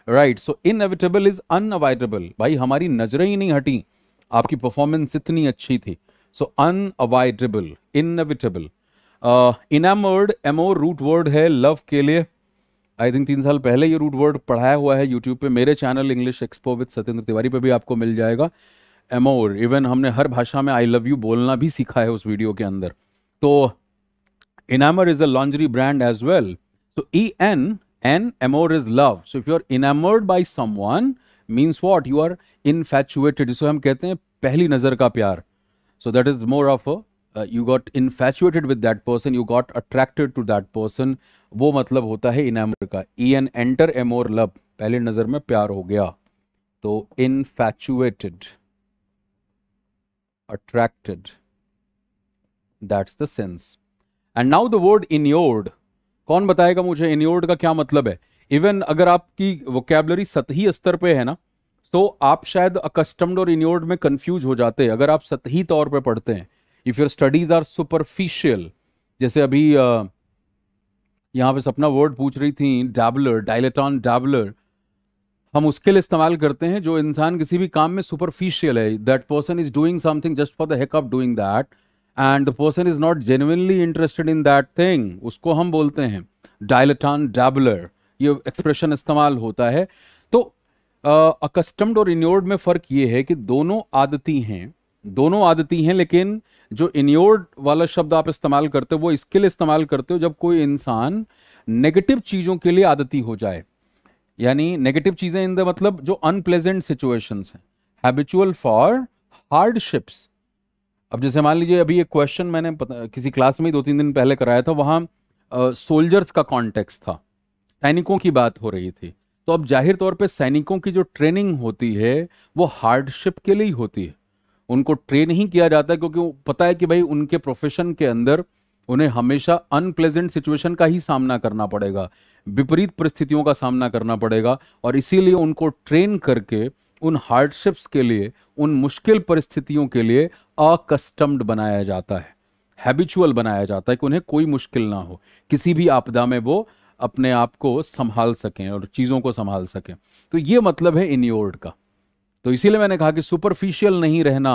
right so inevitable is unavoidable भाई हमारी नजरें ही नहीं हटी आपकी परफॉर्मेंस इतनी अच्छी थी so unavoidable inevitable enamoured amor root word है लव के लिए आई थिंक तीन साल पहले ये रूट वर्ड पढ़ाया हुआ है यूट्यूब पे मेरे channel English Expo with Satyendra Tiwari पे भी आपको मिल जाएगा एमोर इवन हमने हर भाषा में आई लव यू बोलना भी सीखा है उस वीडियो के अंदर तो enamour is a lingerie brand as well so E N N amor is love so if you are enamoured by someone means what you are infatuated जिसको हम कहते हैं पहली नज़र का प्यार so that is more of you got infatuated with that person you got attracted to that person वो मतलब होता है इनामोर का E N enter amor love पहले नज़र में प्यार हो गया तो infatuated attracted that's the sense and now the word inured कौन बताएगा मुझे inured का क्या मतलब है इवन अगर आपकी वोकेबलरी सतही स्तर पे है ना तो आप शायद अकस्टम्ड और इन्योर्ड में कंफ्यूज हो जाते हैं अगर आप सतही तौर पे पढ़ते हैं if your studies are superficial जैसे अभी uh, यहाँ पे सपना वर्ड पूछ रही थी डैबलर डायलेटॉन डैबलर हम उसके लिए इस्तेमाल करते हैं जो इंसान किसी भी काम में सुपरफिशियल है that person is doing something just for the heck of doing that and the person is not genuinely interested in that thing उसको हम बोलते हैं डायलेटॉन डैबलर ये एक्सप्रेशन इस्तेमाल होता है तो अकस्टम्ड और इन्योर्ड में फ़र्क ये है कि दोनों आदती हैं दोनों आदती हैं लेकिन uh, जो इन्योर्ड वाला शब्द आप इस्तेमाल करते हो वो इसके लिए इस्तेमाल करते हो जब कोई इंसान नेगेटिव चीज़ों के लिए आदती हो जाए यानी नेगेटिव चीज़ें इन द मतलब जो unpleasant situation habitual for hardships अब जैसे मान लीजिए अभी एक क्वेश्चन मैंने किसी क्लास में ही दो तीन दिन पहले कराया था वहाँ सोल्जर्स का कॉन्टेक्स्ट था सैनिकों की बात हो रही थी तो अब जाहिर तौर पे सैनिकों की जो ट्रेनिंग होती है वो हार्डशिप के लिए ही होती है उनको ट्रेन ही किया जाता है क्योंकि पता है कि भाई उनके प्रोफेशन के अंदर उन्हें हमेशा अनप्लेजेंट सिचुएशन का ही सामना करना पड़ेगा विपरीत परिस्थितियों का सामना करना पड़ेगा और इसीलिए उनको ट्रेन करके उन हार्डशिप्स के लिए उन मुश्किल परिस्थितियों के लिए अकस्टम्ड बनाया जाता है हैबिचुअल बनाया जाता है कि उन्हें कोई मुश्किल ना हो किसी भी आपदा में वो अपने आप को संभाल सकें और चीज़ों को संभाल सकें तो ये मतलब है इन्योर्ड का तो इसीलिए मैंने कहा कि सुपरफिशियल नहीं रहना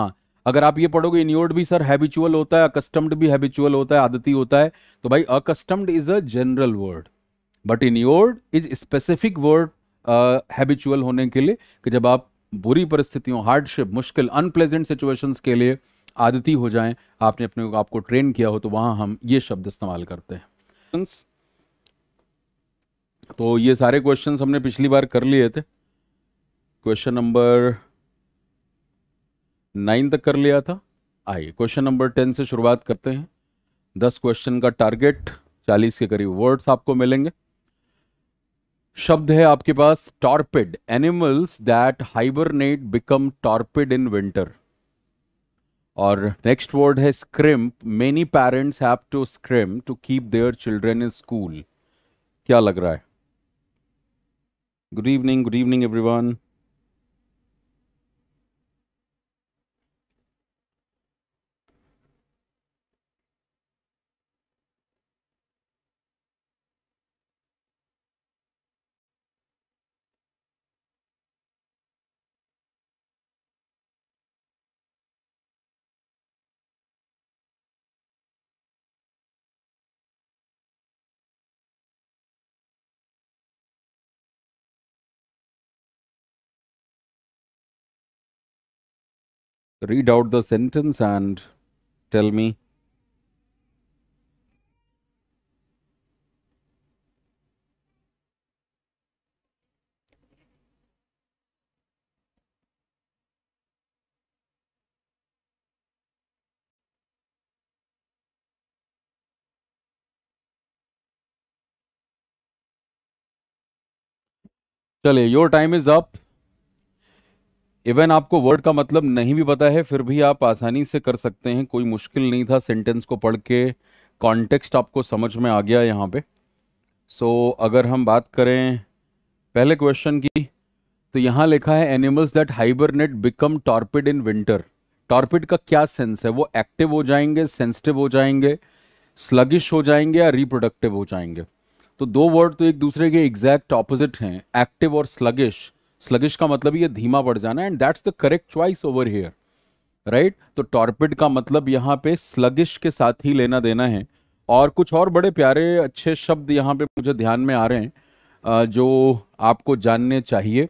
अगर आप ये पढ़ोगे इन्योर्ड भी सर हैबिचुअल होता है अकस्टम्ड भी हैबिचुअल होता है आदती होता है तो भाई accustomed is a general word but inured is specific word habitual होने के लिए कि जब आप बुरी परिस्थितियों हार्डशिप मुश्किल अनप्लेजेंट सिचुएशंस के लिए आदती हो जाएं आपने अपने आपको ट्रेन किया हो तो वहां हम ये शब्द इस्तेमाल करते हैं तो ये सारे क्वेश्चंस हमने पिछली बार कर लिए थे क्वेश्चन नंबर नाइन तक कर लिया था आइए क्वेश्चन नंबर टेन से शुरुआत करते हैं दस क्वेश्चन का टारगेट चालीस के करीब वर्ड्स आपको मिलेंगे शब्द है आपके पास torpid animals that hibernate become torpid in winter और नेक्स्ट वर्ड है scrimp many parents have to scrimp to keep their children in school क्या लग रहा है good evening good evening everyone read out the sentence and tell me Chale, your time is up. Even आपको word का मतलब नहीं भी पता है फिर भी आप आसानी से कर सकते हैं कोई मुश्किल नहीं था सेंटेंस को पढ़ के कॉन्टेक्स्ट आपको समझ में आ गया यहाँ पे सो so, अगर हम बात करें पहले क्वेश्चन की तो यहाँ लिखा है animals that hibernate become torpid in winter torpid का क्या सेंस है वो एक्टिव हो जाएंगे सेंसिटिव हो जाएंगे स्लगिश हो जाएंगे या रिप्रोडक्टिव हो जाएंगे तो दो वर्ड तो एक दूसरे के एग्जैक्ट ऑपोजिट हैं एक्टिव और स्लगिश स्लगिश का मतलब ये धीमा पड़ जाना and that's the correct choice over here right तो टॉर्पिड का मतलब यहाँ पे स्लगिश के साथ ही लेना देना है और कुछ और बड़े प्यारे अच्छे शब्द यहाँ पे मुझे ध्यान में आ रहे हैं जो आपको जानने चाहिए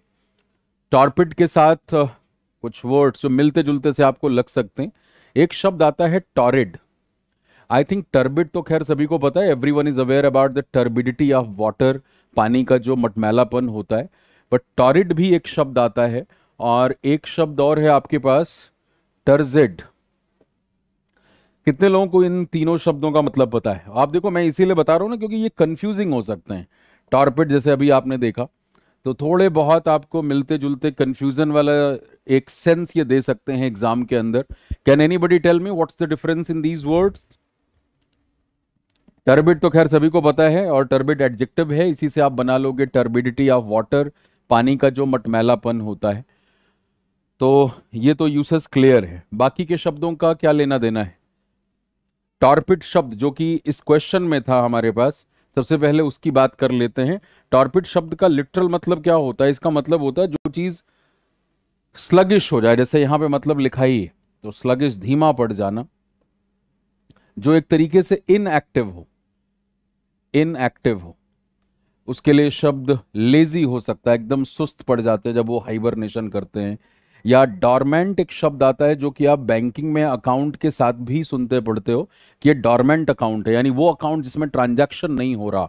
टॉर्पिड के साथ कुछ वर्ड्स जो मिलते जुलते से आपको लग सकते हैं एक शब्द आता है टॉरिड आई थिंक टर्बिड तो खैर सभी को पता है everyone is aware about the turbidity of water पानी का जो मटमैलापन होता है बट टॉरिड भी एक शब्द आता है और एक शब्द और है आपके पास टर्जेड कितने लोगों को इन तीनों शब्दों का मतलब पता है आप देखो मैं इसीलिए बता रहा हूं ना क्योंकि ये कंफ्यूजिंग हो सकते हैं टॉर्पिड जैसे अभी आपने देखा तो थोड़े बहुत आपको मिलते जुलते कंफ्यूजन वाला एक सेंस ये दे सकते हैं एग्जाम के अंदर can anybody tell me what the difference in these word turbid तो खैर सभी को पता है और टर्बिड एडजेक्टिव है इसी से आप बना लोगे टर्बिडिटी ऑफ वाटर पानी का जो मटमैलापन होता है तो ये तो यूसेस क्लियर है बाकी के शब्दों का क्या लेना देना है टॉर्पिड शब्द जो कि इस क्वेश्चन में था हमारे पास सबसे पहले उसकी बात कर लेते हैं टॉर्पिड शब्द का लिटरल मतलब क्या होता है इसका मतलब होता है जो चीज़ स्लगिश हो जाए जैसे यहां पे मतलब लिखा ही है तो स्लगिश धीमा पड़ जाना जो एक तरीके से इनएक्टिव हो इनएक्टिव हो उसके लिए शब्द लेजी हो सकता है एकदम सुस्त पड़ जाते हैं जब वो हाइबरनेशन करते हैं या डॉर्मेंट एक शब्द आता है जो कि आप बैंकिंग में अकाउंट के साथ भी सुनते पढ़ते हो कि ये डॉर्मेंट अकाउंट है यानी वो अकाउंट जिसमें ट्रांजैक्शन नहीं हो रहा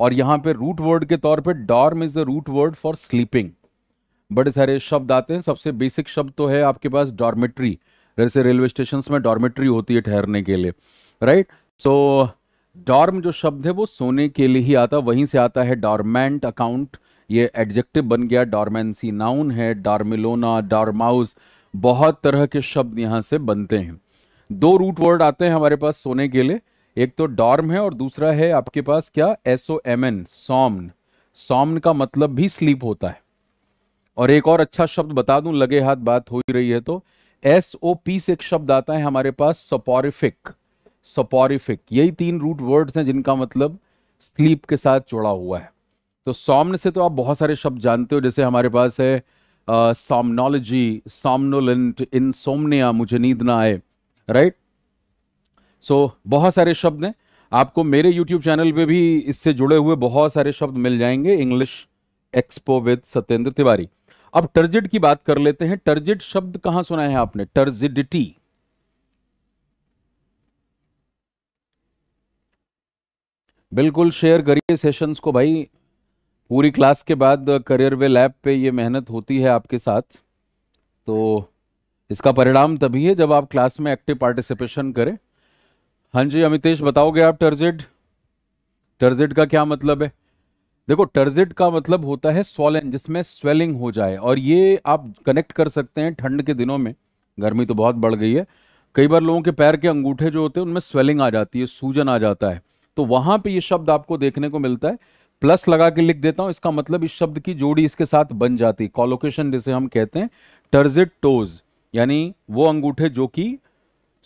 और यहाँ पे रूट वर्ड के तौर पे dorm is the root word for sleeping बड़े सारे शब्द आते हैं सबसे बेसिक शब्द तो है आपके पास डॉर्मेट्री जैसे रेलवे स्टेशन में डॉर्मेट्री होती है ठहरने के लिए राइट सो डॉर्म जो शब्द है वो सोने के लिए ही आता वहीं से आता है डॉर्मेंट अकाउंट ये एडजेक्टिव बन गया डॉर्मेंसी नाउन है डॉर्मिलोना डॉर्माउस बहुत तरह के शब्द यहाँ से बनते हैं दो रूट वर्ड आते हैं हमारे पास सोने के लिए एक तो डॉर्म है और दूसरा है आपके पास क्या S O M N somn somn का मतलब भी स्लीप होता है और एक और अच्छा शब्द बता दूं लगे हाथ बात हो ही रही है तो एस ओ पी से एक शब्द आता है हमारे पास सपोरिफिक सपोरिफिक यही तीन रूट वर्ड्स हैं जिनका मतलब स्लीप के साथ जुड़ा हुआ है तो सोमन से तो आप बहुत सारे शब्द जानते हो जैसे हमारे पास है सामनोलॉजी सामनोलेंट इनसोमनिया मुझे नींद ना आए राइट सो बहुत सारे शब्द हैं आपको मेरे YouTube चैनल पे भी इससे जुड़े हुए बहुत सारे शब्द मिल जाएंगे English Expo with Satyendra Tiwari अब टर्जिट की बात कर लेते हैं टर्जिट शब्द कहाँ सुना है आपने टर्जिडिटी बिल्कुल शेयर करिए सेशंस को भाई पूरी क्लास के बाद करियर वे लैब पे ये मेहनत होती है आपके साथ तो इसका परिणाम तभी है जब आप क्लास में एक्टिव पार्टिसिपेशन करें हाँ जी अमितेश बताओगे आप टर्जेड टर्जेड का क्या मतलब है देखो टर्जिट का मतलब होता है सोलन जिसमें स्वेलिंग हो जाए और ये आप कनेक्ट कर सकते हैं ठंड के दिनों में गर्मी तो बहुत बढ़ गई है कई बार लोगों के पैर के अंगूठे जो होते हैं उनमें स्वेलिंग आ जाती है सूजन आ जाता है तो वहां पे ये शब्द आपको देखने को मिलता है प्लस लगा के लिख देता हूं इसका मतलब इस शब्द की जोड़ी इसके साथ बन जाती कॉलोकेशन जिसे हम कहते हैं टर्जिट टोज यानी वो अंगूठे जो कि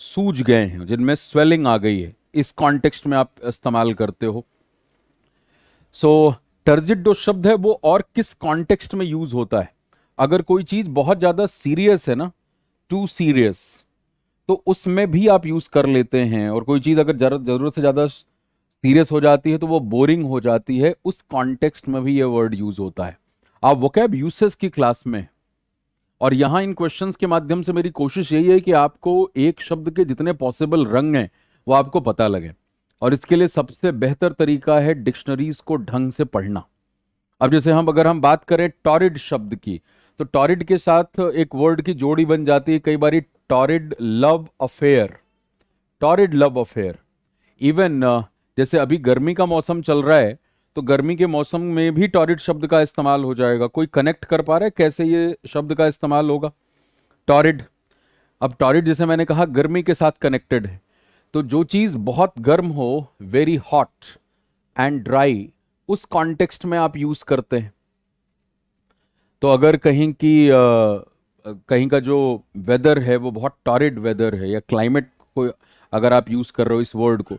सूज गए हैं जिनमें स्वेलिंग आ गई है इस कॉन्टेक्स्ट में आप इस्तेमाल करते हो सो so, टर्जिट जो शब्द है वो और किस कॉन्टेक्स्ट में यूज होता है अगर कोई चीज बहुत ज्यादा सीरियस है ना टू सीरियस तो उसमें भी आप यूज कर लेते हैं और कोई चीज अगर जरूरत से ज्यादा सीरियस हो जाती है तो वो बोरिंग हो जाती है उस कॉन्टेक्स्ट में भी ये वर्ड यूज होता है आप वोकैब यूसेस की क्लास में और यहां इन क्वेश्चंस के माध्यम से मेरी कोशिश यही है कि आपको एक शब्द के जितने पॉसिबल रंग हैं वो आपको पता लगे और इसके लिए सबसे बेहतर तरीका है डिक्शनरीज को ढंग से पढ़ना अब जैसे हम अगर हम बात करें टॉरिड शब्द की तो टॉरिड के साथ एक वर्ड की जोड़ी बन जाती है कई बार torrid love affair torrid love affair even जैसे अभी गर्मी का मौसम चल रहा है तो गर्मी के मौसम में भी टॉरिट शब्द का इस्तेमाल हो जाएगा कोई कनेक्ट कर पा रहा है कैसे ये शब्द का इस्तेमाल होगा टॉरिड अब टॉरिड जैसे मैंने कहा गर्मी के साथ कनेक्टेड है तो जो चीज़ बहुत गर्म हो वेरी हॉट एंड ड्राई उस कॉन्टेक्स्ट में आप यूज़ करते हैं तो अगर कहीं की आ, कहीं का जो वेदर है वो बहुत टॉरिड वेदर है या क्लाइमेट को अगर आप यूज़ कर रहे हो इस वर्ड को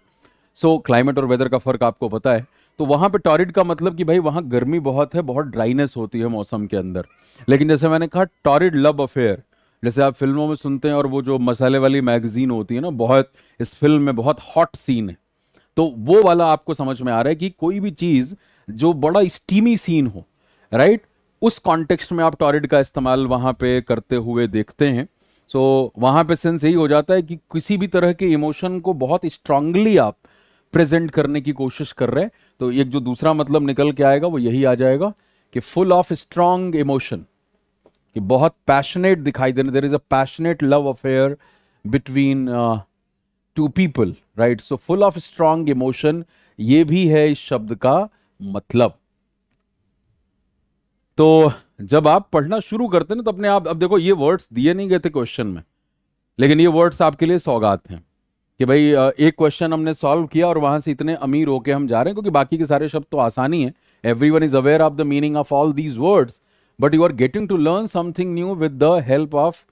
सो क्लाइमेट और वेदर का फ़र्क आपको पता है तो वहाँ पे टॉरिड का मतलब कि भाई वहाँ गर्मी बहुत है बहुत ड्राइनेस होती है मौसम के अंदर लेकिन जैसे मैंने कहा टॉरिड लव अफेयर जैसे आप फिल्मों में सुनते हैं और वो जो मसाले वाली मैगजीन होती है ना बहुत इस फिल्म में बहुत हॉट सीन है तो वो वाला आपको समझ में आ रहा है कि कोई भी चीज़ जो बड़ा स्टीमी सीन हो राइट उस कॉन्टेक्स्ट में आप टॉरिड का इस्तेमाल वहाँ पे करते हुए देखते हैं सो so, वहाँ पे सेंस यही हो जाता है कि किसी भी तरह के इमोशन को बहुत स्ट्रांगली आप प्रेजेंट करने की कोशिश कर रहे हैं तो एक जो दूसरा मतलब निकल के आएगा वो यही आ जाएगा कि फुल ऑफ स्ट्रांग इमोशन कि बहुत पैशनेट दिखाई देने there is a passionate love affair between two people right so full of strong emotion ये भी है इस शब्द का मतलब तो जब आप पढ़ना शुरू करते ना तो अपने आप अब देखो ये वर्ड्स दिए नहीं गए थे क्वेश्चन में लेकिन ये वर्ड्स आपके लिए सौगात हैं कि भाई एक क्वेश्चन हमने सॉल्व किया और वहां से इतने अमीर होके हम जा रहे हैं क्योंकि बाकी के सारे शब्द तो आसानी है everyone is aware of the meaning of all these words but you are getting to learn something new with the help of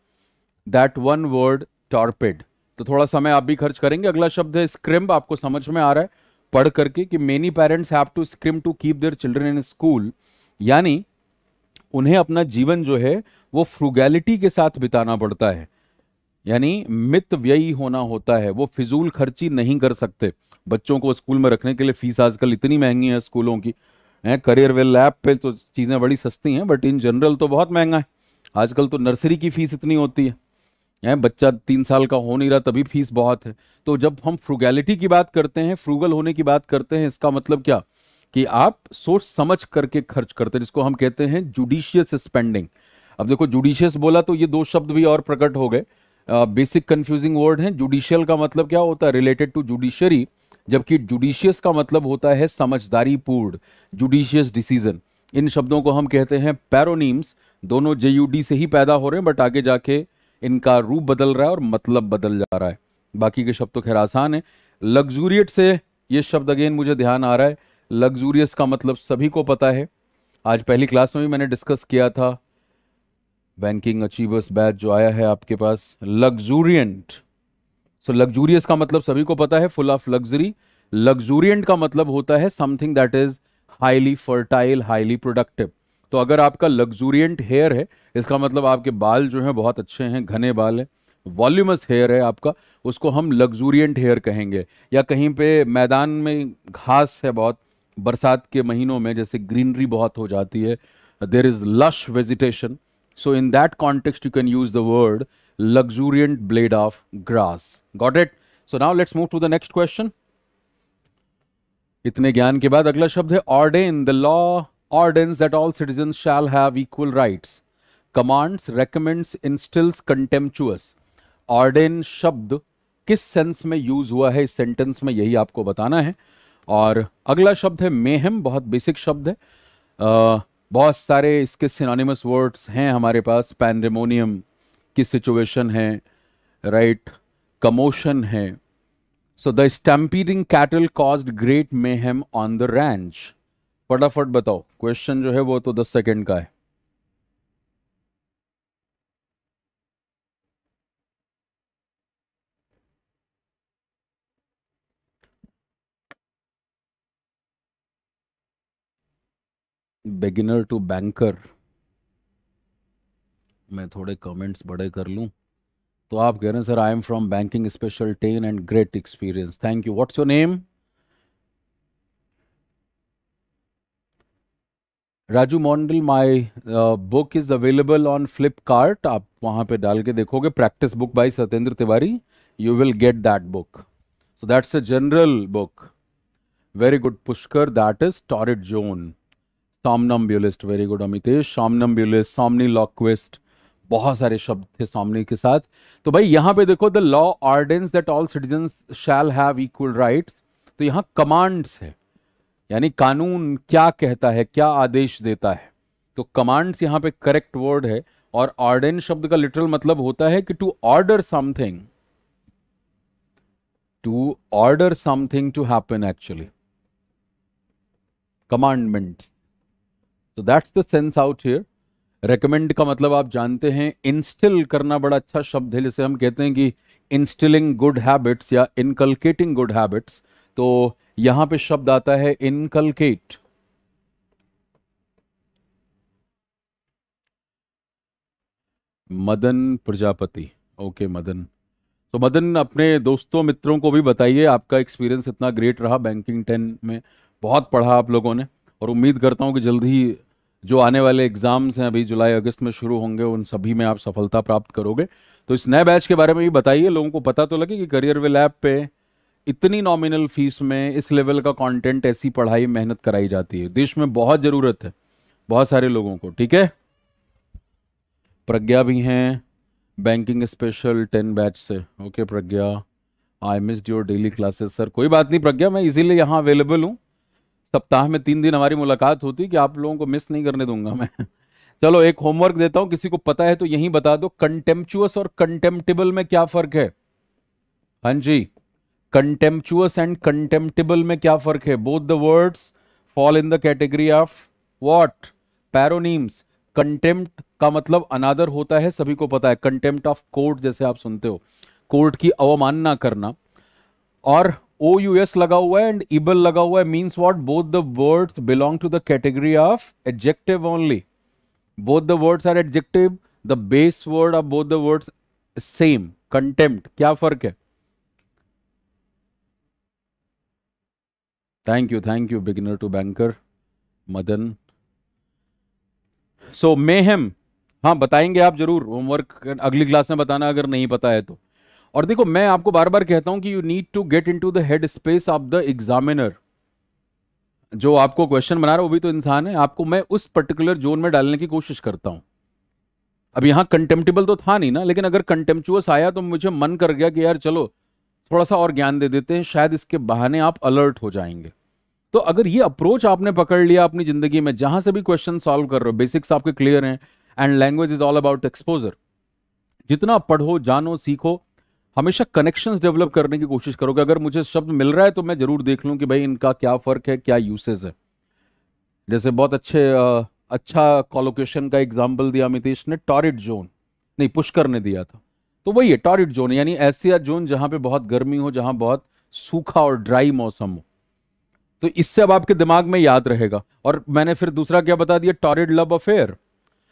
that one word torpid तो थोड़ा समय आप भी खर्च करेंगे अगला शब्द है स्क्रिम्ब आपको समझ में आ रहा है पढ़ करके कि many parents have to scrimp to keep their children in school यानी उन्हें अपना जीवन जो है वो फ्रुगैलिटी के साथ बिताना पड़ता है यानी मित व्ययी होना होता है वो फिजूल खर्ची नहीं कर सकते बच्चों को स्कूल में रखने के लिए फीस आजकल इतनी महंगी है स्कूलों की है करियर वेल लैब पे तो चीज़ें बड़ी सस्ती हैं बट इन जनरल तो बहुत महंगा है आजकल तो नर्सरी की फ़ीस इतनी होती है है बच्चा तीन साल का हो नहीं रहा तभी फीस बहुत है तो जब हम फ्रूगैलिटी की बात करते हैं फ्रूगल होने की बात करते हैं इसका मतलब क्या कि आप सोच समझ करके खर्च करते हैं जिसको हम कहते हैं जुडिशियस स्पेंडिंग अब देखो जुडिशियस बोला तो ये दो शब्द भी और प्रकट हो गए बेसिक कंफ्यूजिंग वर्ड हैं जुडिशियल का मतलब क्या होता है रिलेटेड टू जुडिशरी जबकि जुडिशियस का मतलब होता है समझदारी पूर्ण जुडिशियस डिसीजन इन शब्दों को हम कहते हैं पैरोनीम्स दोनों जे से ही पैदा हो रहे हैं बट आगे जाके इनका रूप बदल रहा है और मतलब बदल जा रहा है बाकी के शब्द तो खैर आसान है लग्जूरियट से ये शब्द अगेन मुझे ध्यान आ रहा है लग्जूरियस का मतलब सभी को पता है आज पहली क्लास में भी मैंने डिस्कस किया था बैंकिंग अचीवर्स बैच जो आया है आपके पास लग्जूरियंट सो लग्जूरियस का मतलब सभी को पता है फुल ऑफ लग्जरी लग्जूरियंट का मतलब होता है something that is highly fertile highly productive तो अगर आपका लग्जूरियंट हेयर है इसका मतलब आपके बाल जो है बहुत अच्छे हैं घने बाल है वॉल्यूमस हेयर है आपका उसको हम लग्जूरियंट हेयर कहेंगे या कहीं पे मैदान में घास है बहुत बरसात के महीनों में जैसे ग्रीनरी बहुत हो जाती है there is lush vegetation So in that context, you can use the word luxuriant blade of grass. Got it? So now let's move to the next question. इतने ज्ञान के बाद अगला शब्द है ordain the law ordains that all citizen shall have equal rights commands recommends instils contemptuous ordain शब्द किस sense में यूज हुआ है इस सेंटेंस में यही आपको बताना है और अगला शब्द है मेहम बहुत बेसिक शब्द है बहुत सारे इसके सिनोनिमस वर्ड्स हैं हमारे पास पैनडेमोनियम की सिचुएशन है राइट कमोशन है so the stampeding cattle cause great mayhem on the ranch फटाफट बताओ क्वेश्चन जो है वो तो दस सेकेंड का है बिगिनर टू बैंकर मैं थोड़े कमेंट्स बड़े कर लूं तो आप कह रहे हैं sir I am from banking special ten and great experience thank you what's your name Raju Mondal my book is available on Flipkart आप वहां पे डाल के देखोगे practice book by Satyendra Tiwari you will get that book so that's a general book very good Pushkar that is torrid zone somnambulist very good Amitesh somnambulist somniloquist बहुत सारे शब्द थे सामने के साथ तो भाई यहाँ पे देखो the law ordains that all citizen shall have equal right तो यहाँ कमांड्स है यानी कानून क्या कहता है क्या आदेश देता है तो कमांड्स यहाँ पे करेक्ट वर्ड है और ऑर्डेंस शब्द का लिटरल मतलब होता है कि to order something to order something to happen actually commandments तो that's the sense out here recommend का मतलब आप जानते हैं इंस्टिल करना बड़ा अच्छा शब्द है जैसे हम कहते हैं कि इंस्टिलिंग गुड हैबिट्स या इनकलकेटिंग गुड हैबिट्स तो यहां पे शब्द आता है इनकलकेट मदन प्रजापति ओके मदन तो मदन अपने दोस्तों मित्रों को भी बताइए आपका एक्सपीरियंस इतना ग्रेट रहा बैंकिंग टेन में बहुत पढ़ा आप लोगों ने और उम्मीद करता हूँ कि जल्द ही जो आने वाले एग्जाम्स हैं अभी जुलाई अगस्त में शुरू होंगे उन सभी में आप सफलता प्राप्त करोगे तो इस नए बैच के बारे में भी बताइए लोगों को पता तो लगे कि करियर विल ऐप पे इतनी नॉमिनल फीस में इस लेवल का कंटेंट ऐसी पढ़ाई मेहनत कराई जाती है देश में बहुत ज़रूरत है बहुत सारे लोगों को ठीक है प्रज्ञा भी हैं बैंकिंग स्पेशल टेन बैच से okay Pragya I miss your daily classes sir कोई बात नहीं प्रज्ञा मैं इजीली यहाँ अवेलेबल हूँ सप्ताह में तीन दिन हमारी मुलाकात होती कि आप लोगों को मिस नहीं करने दूंगा मैं चलो एक होमवर्क देता हूं किसी को पता है तो यही बता दो कंटेम्पचुअस और कंटेम्पटेबल में क्या फर्क है हाँ जी कंटेम्पचुअस एंड कंटेम्पटेबल में क्या फर्क है both the words fall in the category of what paronyms contempt का मतलब अनादर होता है सभी को पता है कंटेम्प्ट ऑफ कोर्ट जैसे आप सुनते हो कोर्ट की अवमानना करना और ओ यू एस लगा हुआ है एंड इबल e लगा हुआ है means what both the words belong to the category of adjective only both the words are adjective the base word of both the words same contempt क्या फर्क है thank you thank you beginner to banker Madan so mayhem हाँ बताएंगे आप जरूर homework अगली class में बताना अगर नहीं पता है तो और देखो मैं आपको बार बार कहता हूं कि you need to get into the head space of the examiner जो आपको क्वेश्चन बना रहा है वो भी तो इंसान है आपको मैं उस पर्टिकुलर जोन में डालने की कोशिश करता हूं अब यहां कंटेम्पटेबल तो था नहीं ना लेकिन अगर कंटेम्पचुअस आया तो मुझे मन कर गया कि यार चलो थोड़ा सा और ज्ञान दे देते हैं शायद इसके बहाने आप अलर्ट हो जाएंगे तो अगर ये अप्रोच आपने पकड़ लिया अपनी जिंदगी में जहां से भी क्वेश्चन सॉल्व कर रहे हो बेसिक्स आपके क्लियर हैं and language is all about exposure जितना पढ़ो जानो सीखो हमेशा कनेक्शंस डेवलप करने की कोशिश करोगे अगर मुझे शब्द मिल रहा है तो मैं जरूर देख लूँ कि भाई इनका क्या फ़र्क है क्या यूसेज है जैसे बहुत अच्छे अच्छा कॉलोकेशन का एग्जाम्पल दिया अमितेश ने टॉरिड जोन नहीं पुष्कर ने दिया था तो वही है टॉरिड जोन यानी ऐसी जोन जहाँ पे बहुत गर्मी हो जहाँ बहुत सूखा और ड्राई मौसम हो तो इससे अब आपके दिमाग में याद रहेगा और मैंने फिर दूसरा क्या बता दिया टॉरिड लव अफेयर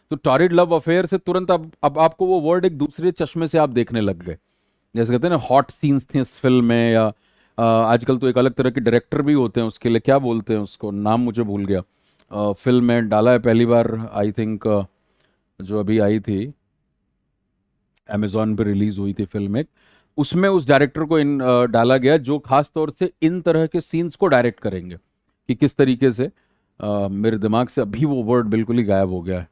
तो टॉरिड लव अफेयर से तुरंत अब अब आपको वो वर्ड एक दूसरे चश्मे से आप देखने लग गए जैसे कहते हैं ना हॉट सीन्स थे इस फिल्म में या आजकल तो एक अलग तरह के डायरेक्टर भी होते हैं उसके लिए क्या बोलते हैं उसको नाम मुझे भूल गया फिल्म में डाला है पहली बार आई थिंक जो अभी आई थी अमेजोन पर रिलीज हुई थी फिल्म एक उसमें उस डायरेक्टर को इन आ, डाला गया जो खास तौर से इन तरह के सीन्स को डायरेक्ट करेंगे कि किस तरीके से आ, मेरे दिमाग से अभी वो वर्ड बिल्कुल ही गायब हो गया है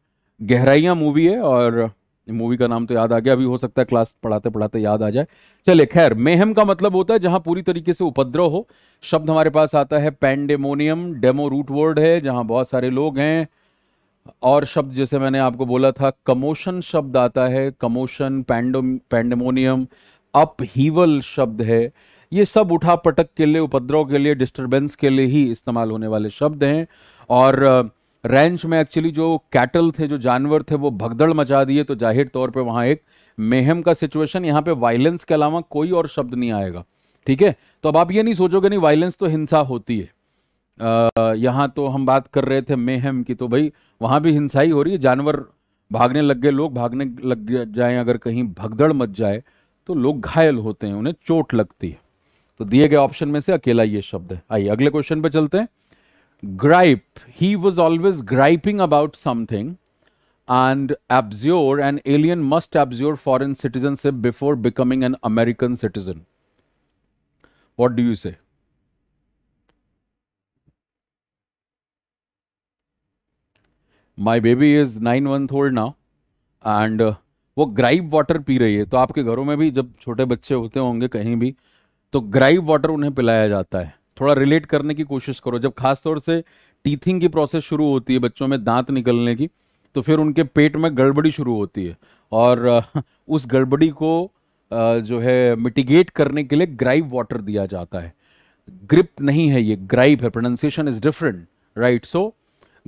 गहराइयाँ मूवी है और मूवी का नाम तो याद आ गया अभी हो सकता है क्लास पढ़ाते पढ़ाते याद आ जाए चलिए खैर मेहम का मतलब होता है जहां पूरी तरीके से उपद्रव हो शब्द हमारे पास आता है पैंडेमोनियम डेमो रूट वर्ड है जहां बहुत सारे लोग हैं और शब्द जैसे मैंने आपको बोला था कमोशन शब्द आता है कमोशन पैंडो पैंडेमोनियम अपहीवल शब्द है ये सब उठा पटक के लिए उपद्रव के लिए डिस्टर्बेंस के लिए ही इस्तेमाल होने वाले शब्द हैं और रेंच में एक्चुअली जो कैटल थे जो जानवर थे वो भगदड़ मचा दिए तो जाहिर तौर पे वहाँ एक मेहम का सिचुएशन यहाँ पे वायलेंस के अलावा कोई और शब्द नहीं आएगा ठीक है तो अब आप ये नहीं सोचोगे नहीं वायलेंस तो हिंसा होती है यहाँ तो हम बात कर रहे थे मेहम की तो भाई वहाँ भी हिंसा ही हो रही है जानवर भागने लग गए लोग भागने लग जाए अगर कहीं भगदड़ मच जाए तो लोग घायल होते हैं उन्हें चोट लगती है तो दिए गए ऑप्शन में से अकेला ये शब्द है आइए अगले क्वेश्चन पे चलते हैं gripe. He was always griping about something and abjure, an alien must abjure foreign citizenship before becoming an American citizen. What do you say? My baby is nine month old now and वो gripe water पी रही है तो आपके घरों में भी जब छोटे बच्चे होते होंगे कहीं भी तो ग्राइप वाटर उन्हें पिलाया जाता है थोड़ा रिलेट करने की कोशिश करो जब खासतौर से टीथिंग की प्रोसेस शुरू होती है बच्चों में दांत निकलने की तो फिर उनके पेट में गड़बड़ी शुरू होती है और उस गड़बड़ी को जो है मिटिगेट करने के लिए ग्राइव वाटर दिया जाता है ग्रिप नहीं है ये ग्राइप है pronunciation is different right so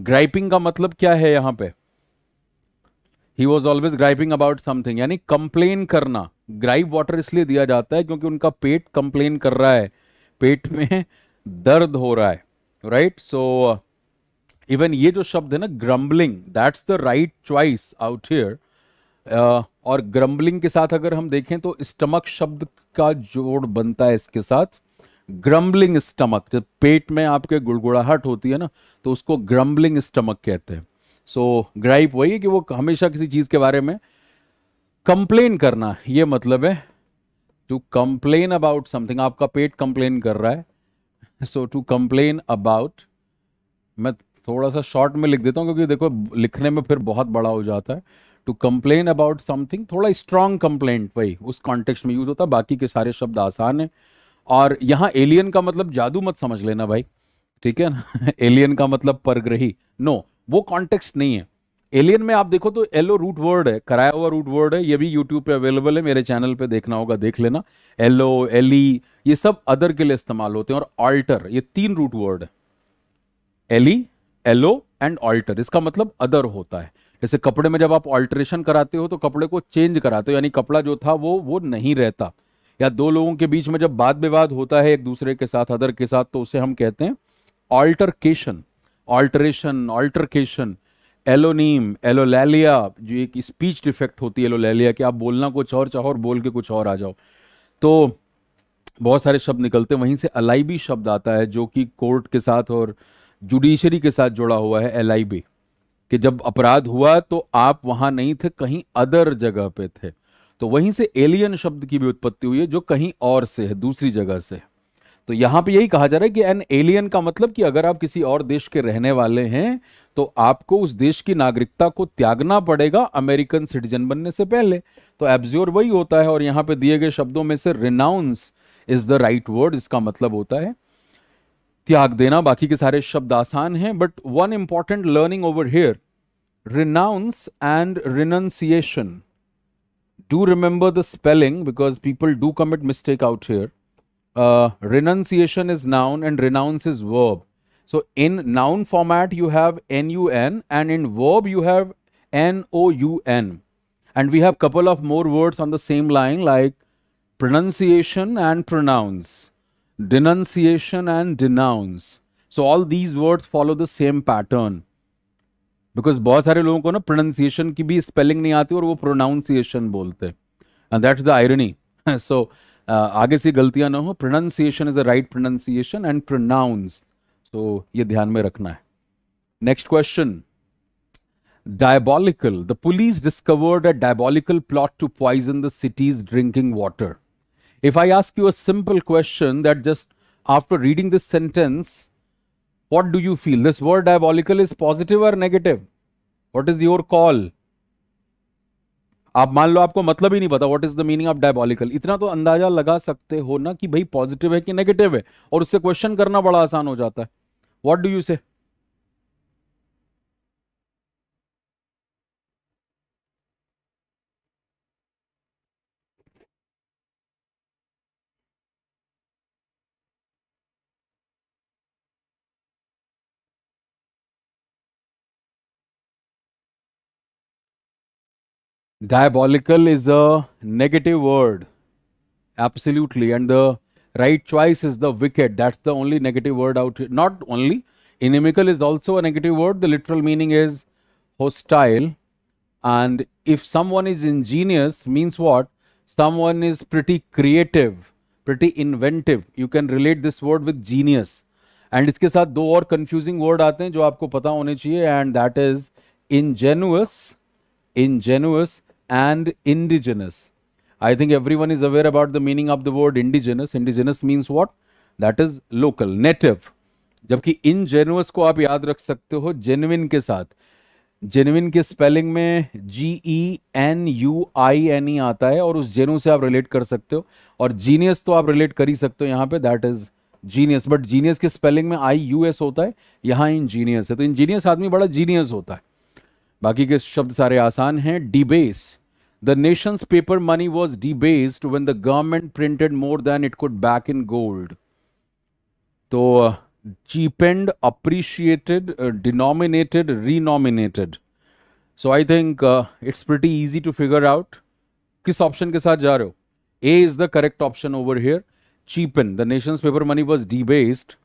griping का मतलब क्या है यहाँ पे he was always griping about something यानी कंप्लेन करना ग्राइव वाटर इसलिए दिया जाता है क्योंकि उनका पेट कंप्लेन कर रहा है पेट में दर्द हो रहा है राइट सो इवन ये जो शब्द है ना grumbling that's the right choice out here और ग्रम्बलिंग के साथ अगर हम देखें तो स्टमक शब्द का जोड़ बनता है इसके साथ ग्रम्बलिंग स्टमक जब पेट में आपके गुड़गुड़ाहट होती है ना तो उसको ग्रम्बलिंग स्टमक कहते हैं सो so, ग्राइप वही है कि वो हमेशा किसी चीज़ के बारे में कंप्लेन करना ये मतलब है टू कंप्लेन अबाउट समथिंग आपका पेट कंप्लेन कर रहा है सो टू कंप्लेन अबाउट मैं थोड़ा सा शॉर्ट में लिख देता हूँ क्योंकि देखो लिखने में फिर बहुत बड़ा हो जाता है टू कंप्लेन अबाउट समथिंग थोड़ा स्ट्रांग कंप्लेंट भाई उस कॉन्टेक्स्ट में यूज होता है बाकी के सारे शब्द आसान है और यहाँ एलियन का मतलब जादू मत समझ लेना भाई ठीक है ना एलियन का मतलब परग्रही नो no, वो कॉन्टेक्स्ट नहीं है एलियन में आप देखो तो एलो रूट वर्ड है कराया हुआ रूट वर्ड है ये भी यूट्यूब पे अवेलेबल है मेरे चैनल पे देखना होगा देख लेना एलो एली e, ये सब अदर के लिए इस्तेमाल होते हैं और ऑल्टर ये तीन रूट वर्ड है एली एलो एंड ऑल्टर इसका मतलब अदर होता है जैसे कपड़े में जब आप ऑल्ट्रेशन कराते हो तो कपड़े को चेंज कराते हो यानी कपड़ा जो था वो वो नहीं रहता या दो लोगों के बीच में जब वाद विवाद होता है एक दूसरे के साथ अदर के साथ तो उसे हम कहते हैं altercation alteration altercation allonym allolalia जो एक स्पीच डिफेक्ट होती है एलोलैलिया कि आप बोलना कुछ और चाहो और बोल के कुछ और आ जाओ तो बहुत सारे शब्द निकलते हैं वहीं से अलाइबी शब्द आता है जो कि कोर्ट के साथ और जुडिशरी के साथ जुड़ा हुआ है एलाइबी कि जब अपराध हुआ तो आप वहां नहीं थे कहीं अदर जगह पे थे तो वहीं से एलियन शब्द की भी उत्पत्ति हुई है जो कहीं और से है दूसरी जगह से तो यहां पे यही कहा जा रहा है कि एन एलियन का मतलब कि अगर आप किसी और देश के रहने वाले हैं तो आपको उस देश की नागरिकता को त्यागना पड़ेगा अमेरिकन सिटीजन बनने से पहले तो एब्जोर वही होता है और यहां पे दिए गए शब्दों में से renounce is the right word इसका मतलब होता है त्याग देना बाकी के सारे शब्द आसान हैं but one important learning over here renounce and renunciation. Do remember the spelling because people do commit mistake out here. Uh, is noun and renounce is verb So in noun format, you have N-U-N and in verb, you have N-O-U-N. And we have couple of more words on the same line like pronunciation and pronounce, denunciation and denounce. So all these words follow the same pattern. because बहुत सारे लोगों को ना pronunciation की भी spelling नहीं आती और वो प्रोनाउंसिएशन बोलते and that's the irony so आगे से गलतियां ना हो pronunciation is the right pronunciation and pronounce तो ये ध्यान में रखना है next question diabolical the police discovered a diabolical plot to poison the city's drinking water if I ask you ample question that just after reading this sentence what do you feel this word diabolical is positive और negative what is your call आप मान लो आपको मतलब ही नहीं पता what is the meaning of diabolical इतना तो अंदाजा लगा सकते हो ना कि भाई पॉजिटिव है कि नेगेटिव है और उससे क्वेश्चन करना बड़ा आसान हो जाता है What do you say? diabolical is a negative word absolutely and the right choice is the wicked. That's the only negative word out here. Not only, inimical is also a negative word. The literal meaning is hostile. And if someone is ingenious, means what? Someone is pretty creative, pretty inventive. You can relate this word with genius. And इसके साथ दो do or confusing word हैं जो आपको पता होने चाहिए and that is ingenuous ingenuous and I think everyone is aware about the meaning of the word indigenous. Indigenous means what that is local native जबकि इन जेनुअस को आप याद रख सकते हो genuine के साथ जेनविन के स्पेलिंग में G E N U I N E आता है और उस जेनू से आप रिलेट कर सकते हो और जीनियस तो आप रिलेट कर ही सकते हो यहाँ पे that is genius but genius के स्पेलिंग में आई यू एस होता है यहाँ इंजीनियस है तो इंजीनियस आदमी बड़ा जीनियस होता है बाकी के शब्द सारे आसान हैं डिबेस The nation's paper money was debased when the government printed more than it could back in gold. So, uh, cheapened, appreciated, uh, denominated, renominated. So, I think uh, it's pretty easy to figure out. Kis option ke saath ja ho? A is the correct option over here. Cheapen. The nation's paper money was debased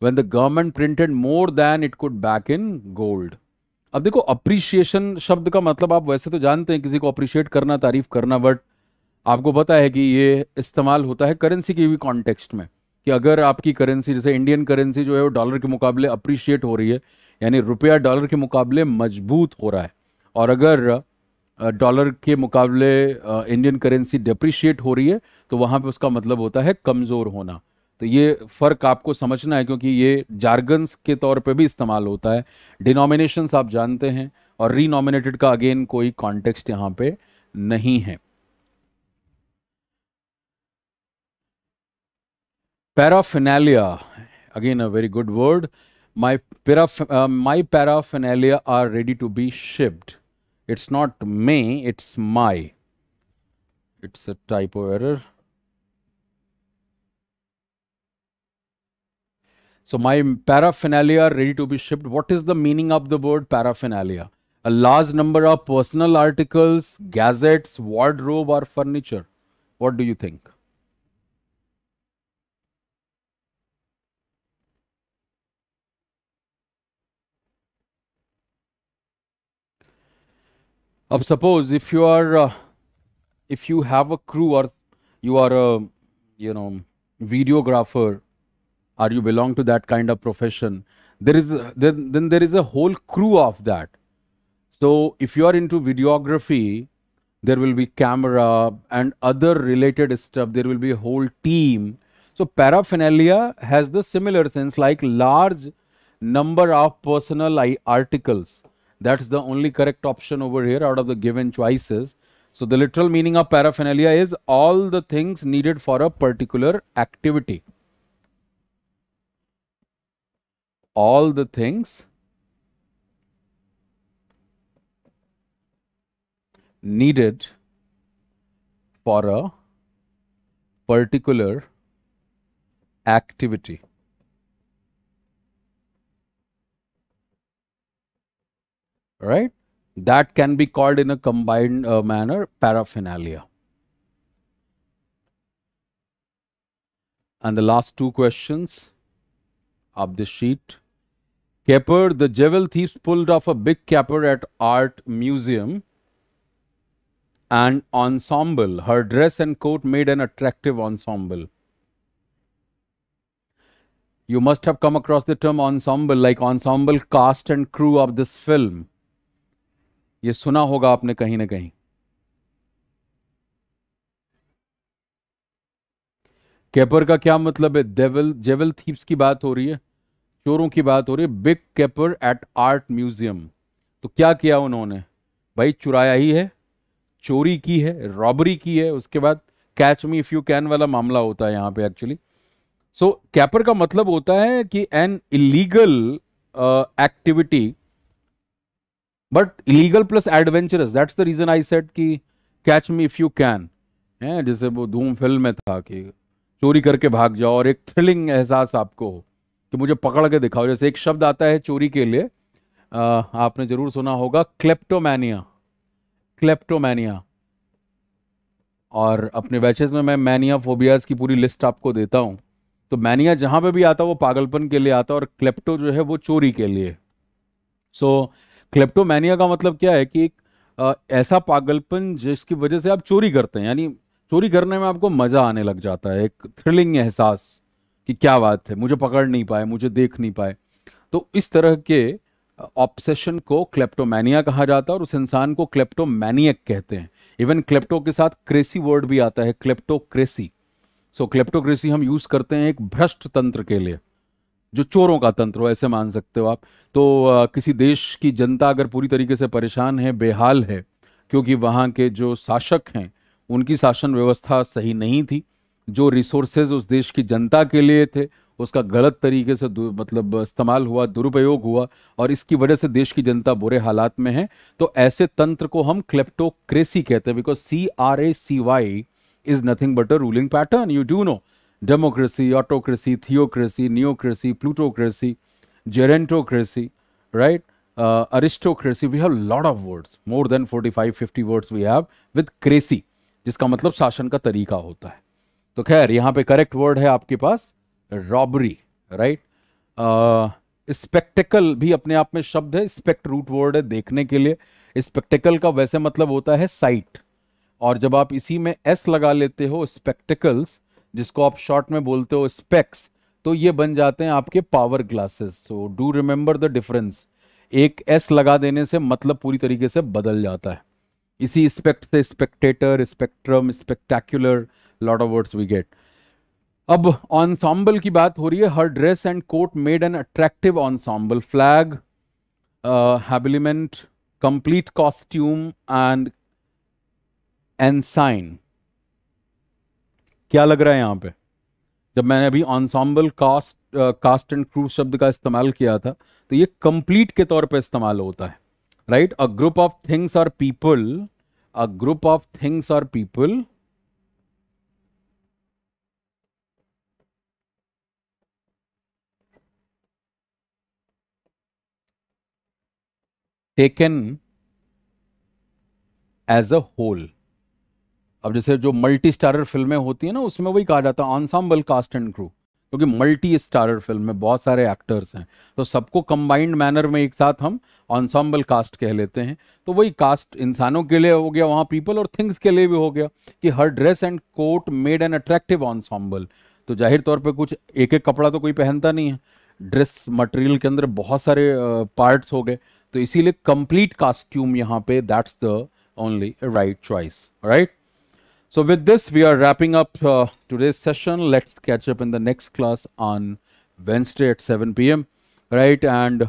when the government printed more than it could back in gold. अब देखो appreciation शब्द का मतलब आप वैसे तो जानते हैं किसी को अप्रिशिएट करना तारीफ करना बट आपको पता है कि ये इस्तेमाल होता है करेंसी की भी कॉन्टेक्स्ट में कि अगर आपकी करेंसी जैसे इंडियन करेंसी जो है वो डॉलर के मुकाबले अप्रिशिएट हो रही है यानी रुपया डॉलर के मुकाबले मजबूत हो रहा है और अगर डॉलर के मुकाबले इंडियन करेंसी डिप्रिशिएट हो रही है तो वहाँ पे उसका मतलब होता है कमज़ोर होना तो ये फ़र्क आपको समझना है क्योंकि ये जार्गन्स के तौर पे भी इस्तेमाल होता है डिनोमिनेशन आप जानते हैं और रीनॉमिनेटेड का अगेन कोई कॉन्टेक्स्ट यहां पे नहीं है paraphernalia again a very good word my para my my are ready to be shipped it's not may it's my it's a type of error So my paraphernalia are ready to be shipped. What is the meaning of the word paraphernalia? A large number of personal articles, gazettes, wardrobe or furniture. What do you think? Now suppose if you are, uh, if you have a crew or you are a, you know, videographer or you belong to that kind of profession there is a, then, then there is a whole crew of that so if you are into videography there will be camera and other related stuff there will be a whole team so paraphernalia has the similar sense like large number of personal articles that's the only correct option over here out of the given choices so the literal meaning of paraphernalia is all the things needed for a particular activity all the things needed for a particular activity. Right? That can be called in a combined uh, manner paraphernalia. And the last two questions of the sheet Capper, the jewel thieves pulled off a big caper at art museum and ensemble. Her dress and coat made an attractive ensemble. You must have come across the term ensemble, like ensemble cast and crew of this film. ये सुना होगा आपने कहीं ना कहीं कैपर का क्या मतलब है डेवल जेवल थीप्स की बात हो रही है चोरों की बात हो रही है big caper at art museum तो क्या किया उन्होंने भाई चुराया ही है चोरी की है रॉबरी की है उसके बाद catch me if you can वाला मामला होता है यहाँ पे एक्चुअली सो कैपर का मतलब होता है कि an illegal activity but illegal plus adventurous that's the reason I said कि catch me if you can है जैसे वो धूम फिल्म में था कि चोरी करके भाग जाओ और एक थ्रिलिंग एहसास आपको हो कि मुझे पकड़ के दिखाओ जैसे एक शब्द आता है चोरी के लिए आ, आपने जरूर सुना होगा क्लेप्टोमैनिया क्लेप्टोमैनिया और अपने बैचेस में मैं मैनिया फोबियाज की पूरी लिस्ट आपको देता हूं तो मैनिया जहां पे भी आता वो पागलपन के लिए आता और क्लेप्टो जो है वो चोरी के लिए सो so, क्लेप्टोमैनिया का मतलब क्या है कि एक ऐसा पागलपन जिसकी वजह से आप चोरी करते हैं यानी चोरी करने में आपको मज़ा आने लग जाता है एक थ्रिलिंग एहसास कि क्या बात है मुझे पकड़ नहीं पाए मुझे देख नहीं पाए तो इस तरह के ऑप्शेशन को क्लेप्टोमैनिया कहा जाता है और उस इंसान को क्लेप्टोमैनियक कहते हैं इवन क्लेप्टो के साथ क्रेसी वर्ड भी आता है क्लेप्टोक्रेसी सो so, क्लेप्टोक्रेसी हम यूज करते हैं एक भ्रष्ट तंत्र के लिए जो चोरों का तंत्र हो ऐसे मान सकते हो आप तो आ, किसी देश की जनता अगर पूरी तरीके से परेशान है बेहाल है क्योंकि वहाँ के जो शासक हैं उनकी शासन व्यवस्था सही नहीं थी जो रिसोर्सेज उस देश की जनता के लिए थे उसका गलत तरीके से मतलब इस्तेमाल हुआ दुरुपयोग हुआ और इसकी वजह से देश की जनता बुरे हालात में है तो ऐसे तंत्र को हम क्लेप्टोक्रेसी कहते हैं because C R A C Y is nothing but a ruling pattern you do know democracy autocracy theocracy neocracy plutocracy gerontocracy right aristocracy we have lot of words more than forty five fifty words we have with cracy जिसका मतलब शासन का तरीका होता है तो खैर यहां पे करेक्ट वर्ड है आपके पास रॉबरी राइट स्पेक्टेकल भी अपने आप में शब्द है स्पेक्ट रूट वर्ड है देखने के लिए स्पेक्टेकल का वैसे मतलब होता है साइट और जब आप इसी में एस लगा लेते हो स्पेक्टिकल्स जिसको आप शॉर्ट में बोलते हो स्पेक्स तो ये बन जाते हैं आपके power glasses so do remember the difference एक एस लगा देने से मतलब पूरी तरीके से बदल जाता है इसी स्पेक्ट से spectator spectrum spectacular lot of words we get अब ऑनसॉम्बल की बात हो रही है her dress and coat made an attractive ensemble flag habiliment complete costume and ensign क्या लग रहा है यहां पे जब मैंने अभी ensemble cast cast and crew शब्द का इस्तेमाल किया था तो ये कंप्लीट के तौर पे इस्तेमाल होता है right a group of things और people a group of things और people taken as a whole अब जैसे जो मल्टी स्टारर फिल्में होती हैं ना उसमें वही कहा जाता है ऑनसाम्बल कास्ट एंड क्रू क्योंकि मल्टी स्टारर फिल्म में बहुत सारे एक्टर्स हैं तो सबको कंबाइंड मैनर में एक साथ हम ऑनसाम्बल कास्ट कह लेते हैं तो वही कास्ट इंसानों के लिए हो गया वहाँ पीपल और थिंग्स के लिए भी हो गया कि her dress and coat made an attractive ensemble तो जाहिर तौर पर कुछ एक एक कपड़ा तो कोई पहनता नहीं है ड्रेस मटेरियल के अंदर बहुत सारे पार्ट्स हो गए तो इसीलिए कंप्लीट कास्ट्यूम यहां पे that's the only right choice right so with this we are wrapping up today session let's catch up in the next class on Wednesday at seven P M right and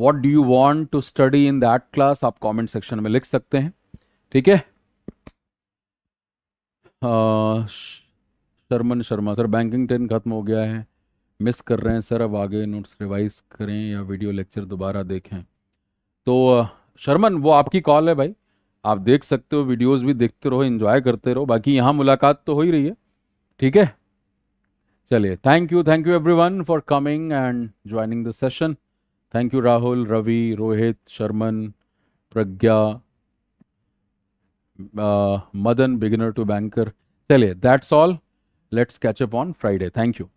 what do you want to study in that class आप comment section में लिख सकते हैं ठीक है Sharman Sharma sir banking ten खत्म हो गया है मिस कर रहे हैं सर अब आगे नोट्स रिवाइज करें या वीडियो लेक्चर दोबारा देखें तो शर्मन वो आपकी कॉल है भाई आप देख सकते हो वीडियोस भी देखते रहो एंजॉय करते रहो बाकी यहाँ मुलाकात तो हो ही रही है ठीक है चलिए thank you thank you everyone for coming and joining the session thank you Rahul Ravi Rohit Sharman Pragya Madan beginner to banker चलिए that's all let's catch up on Friday thank you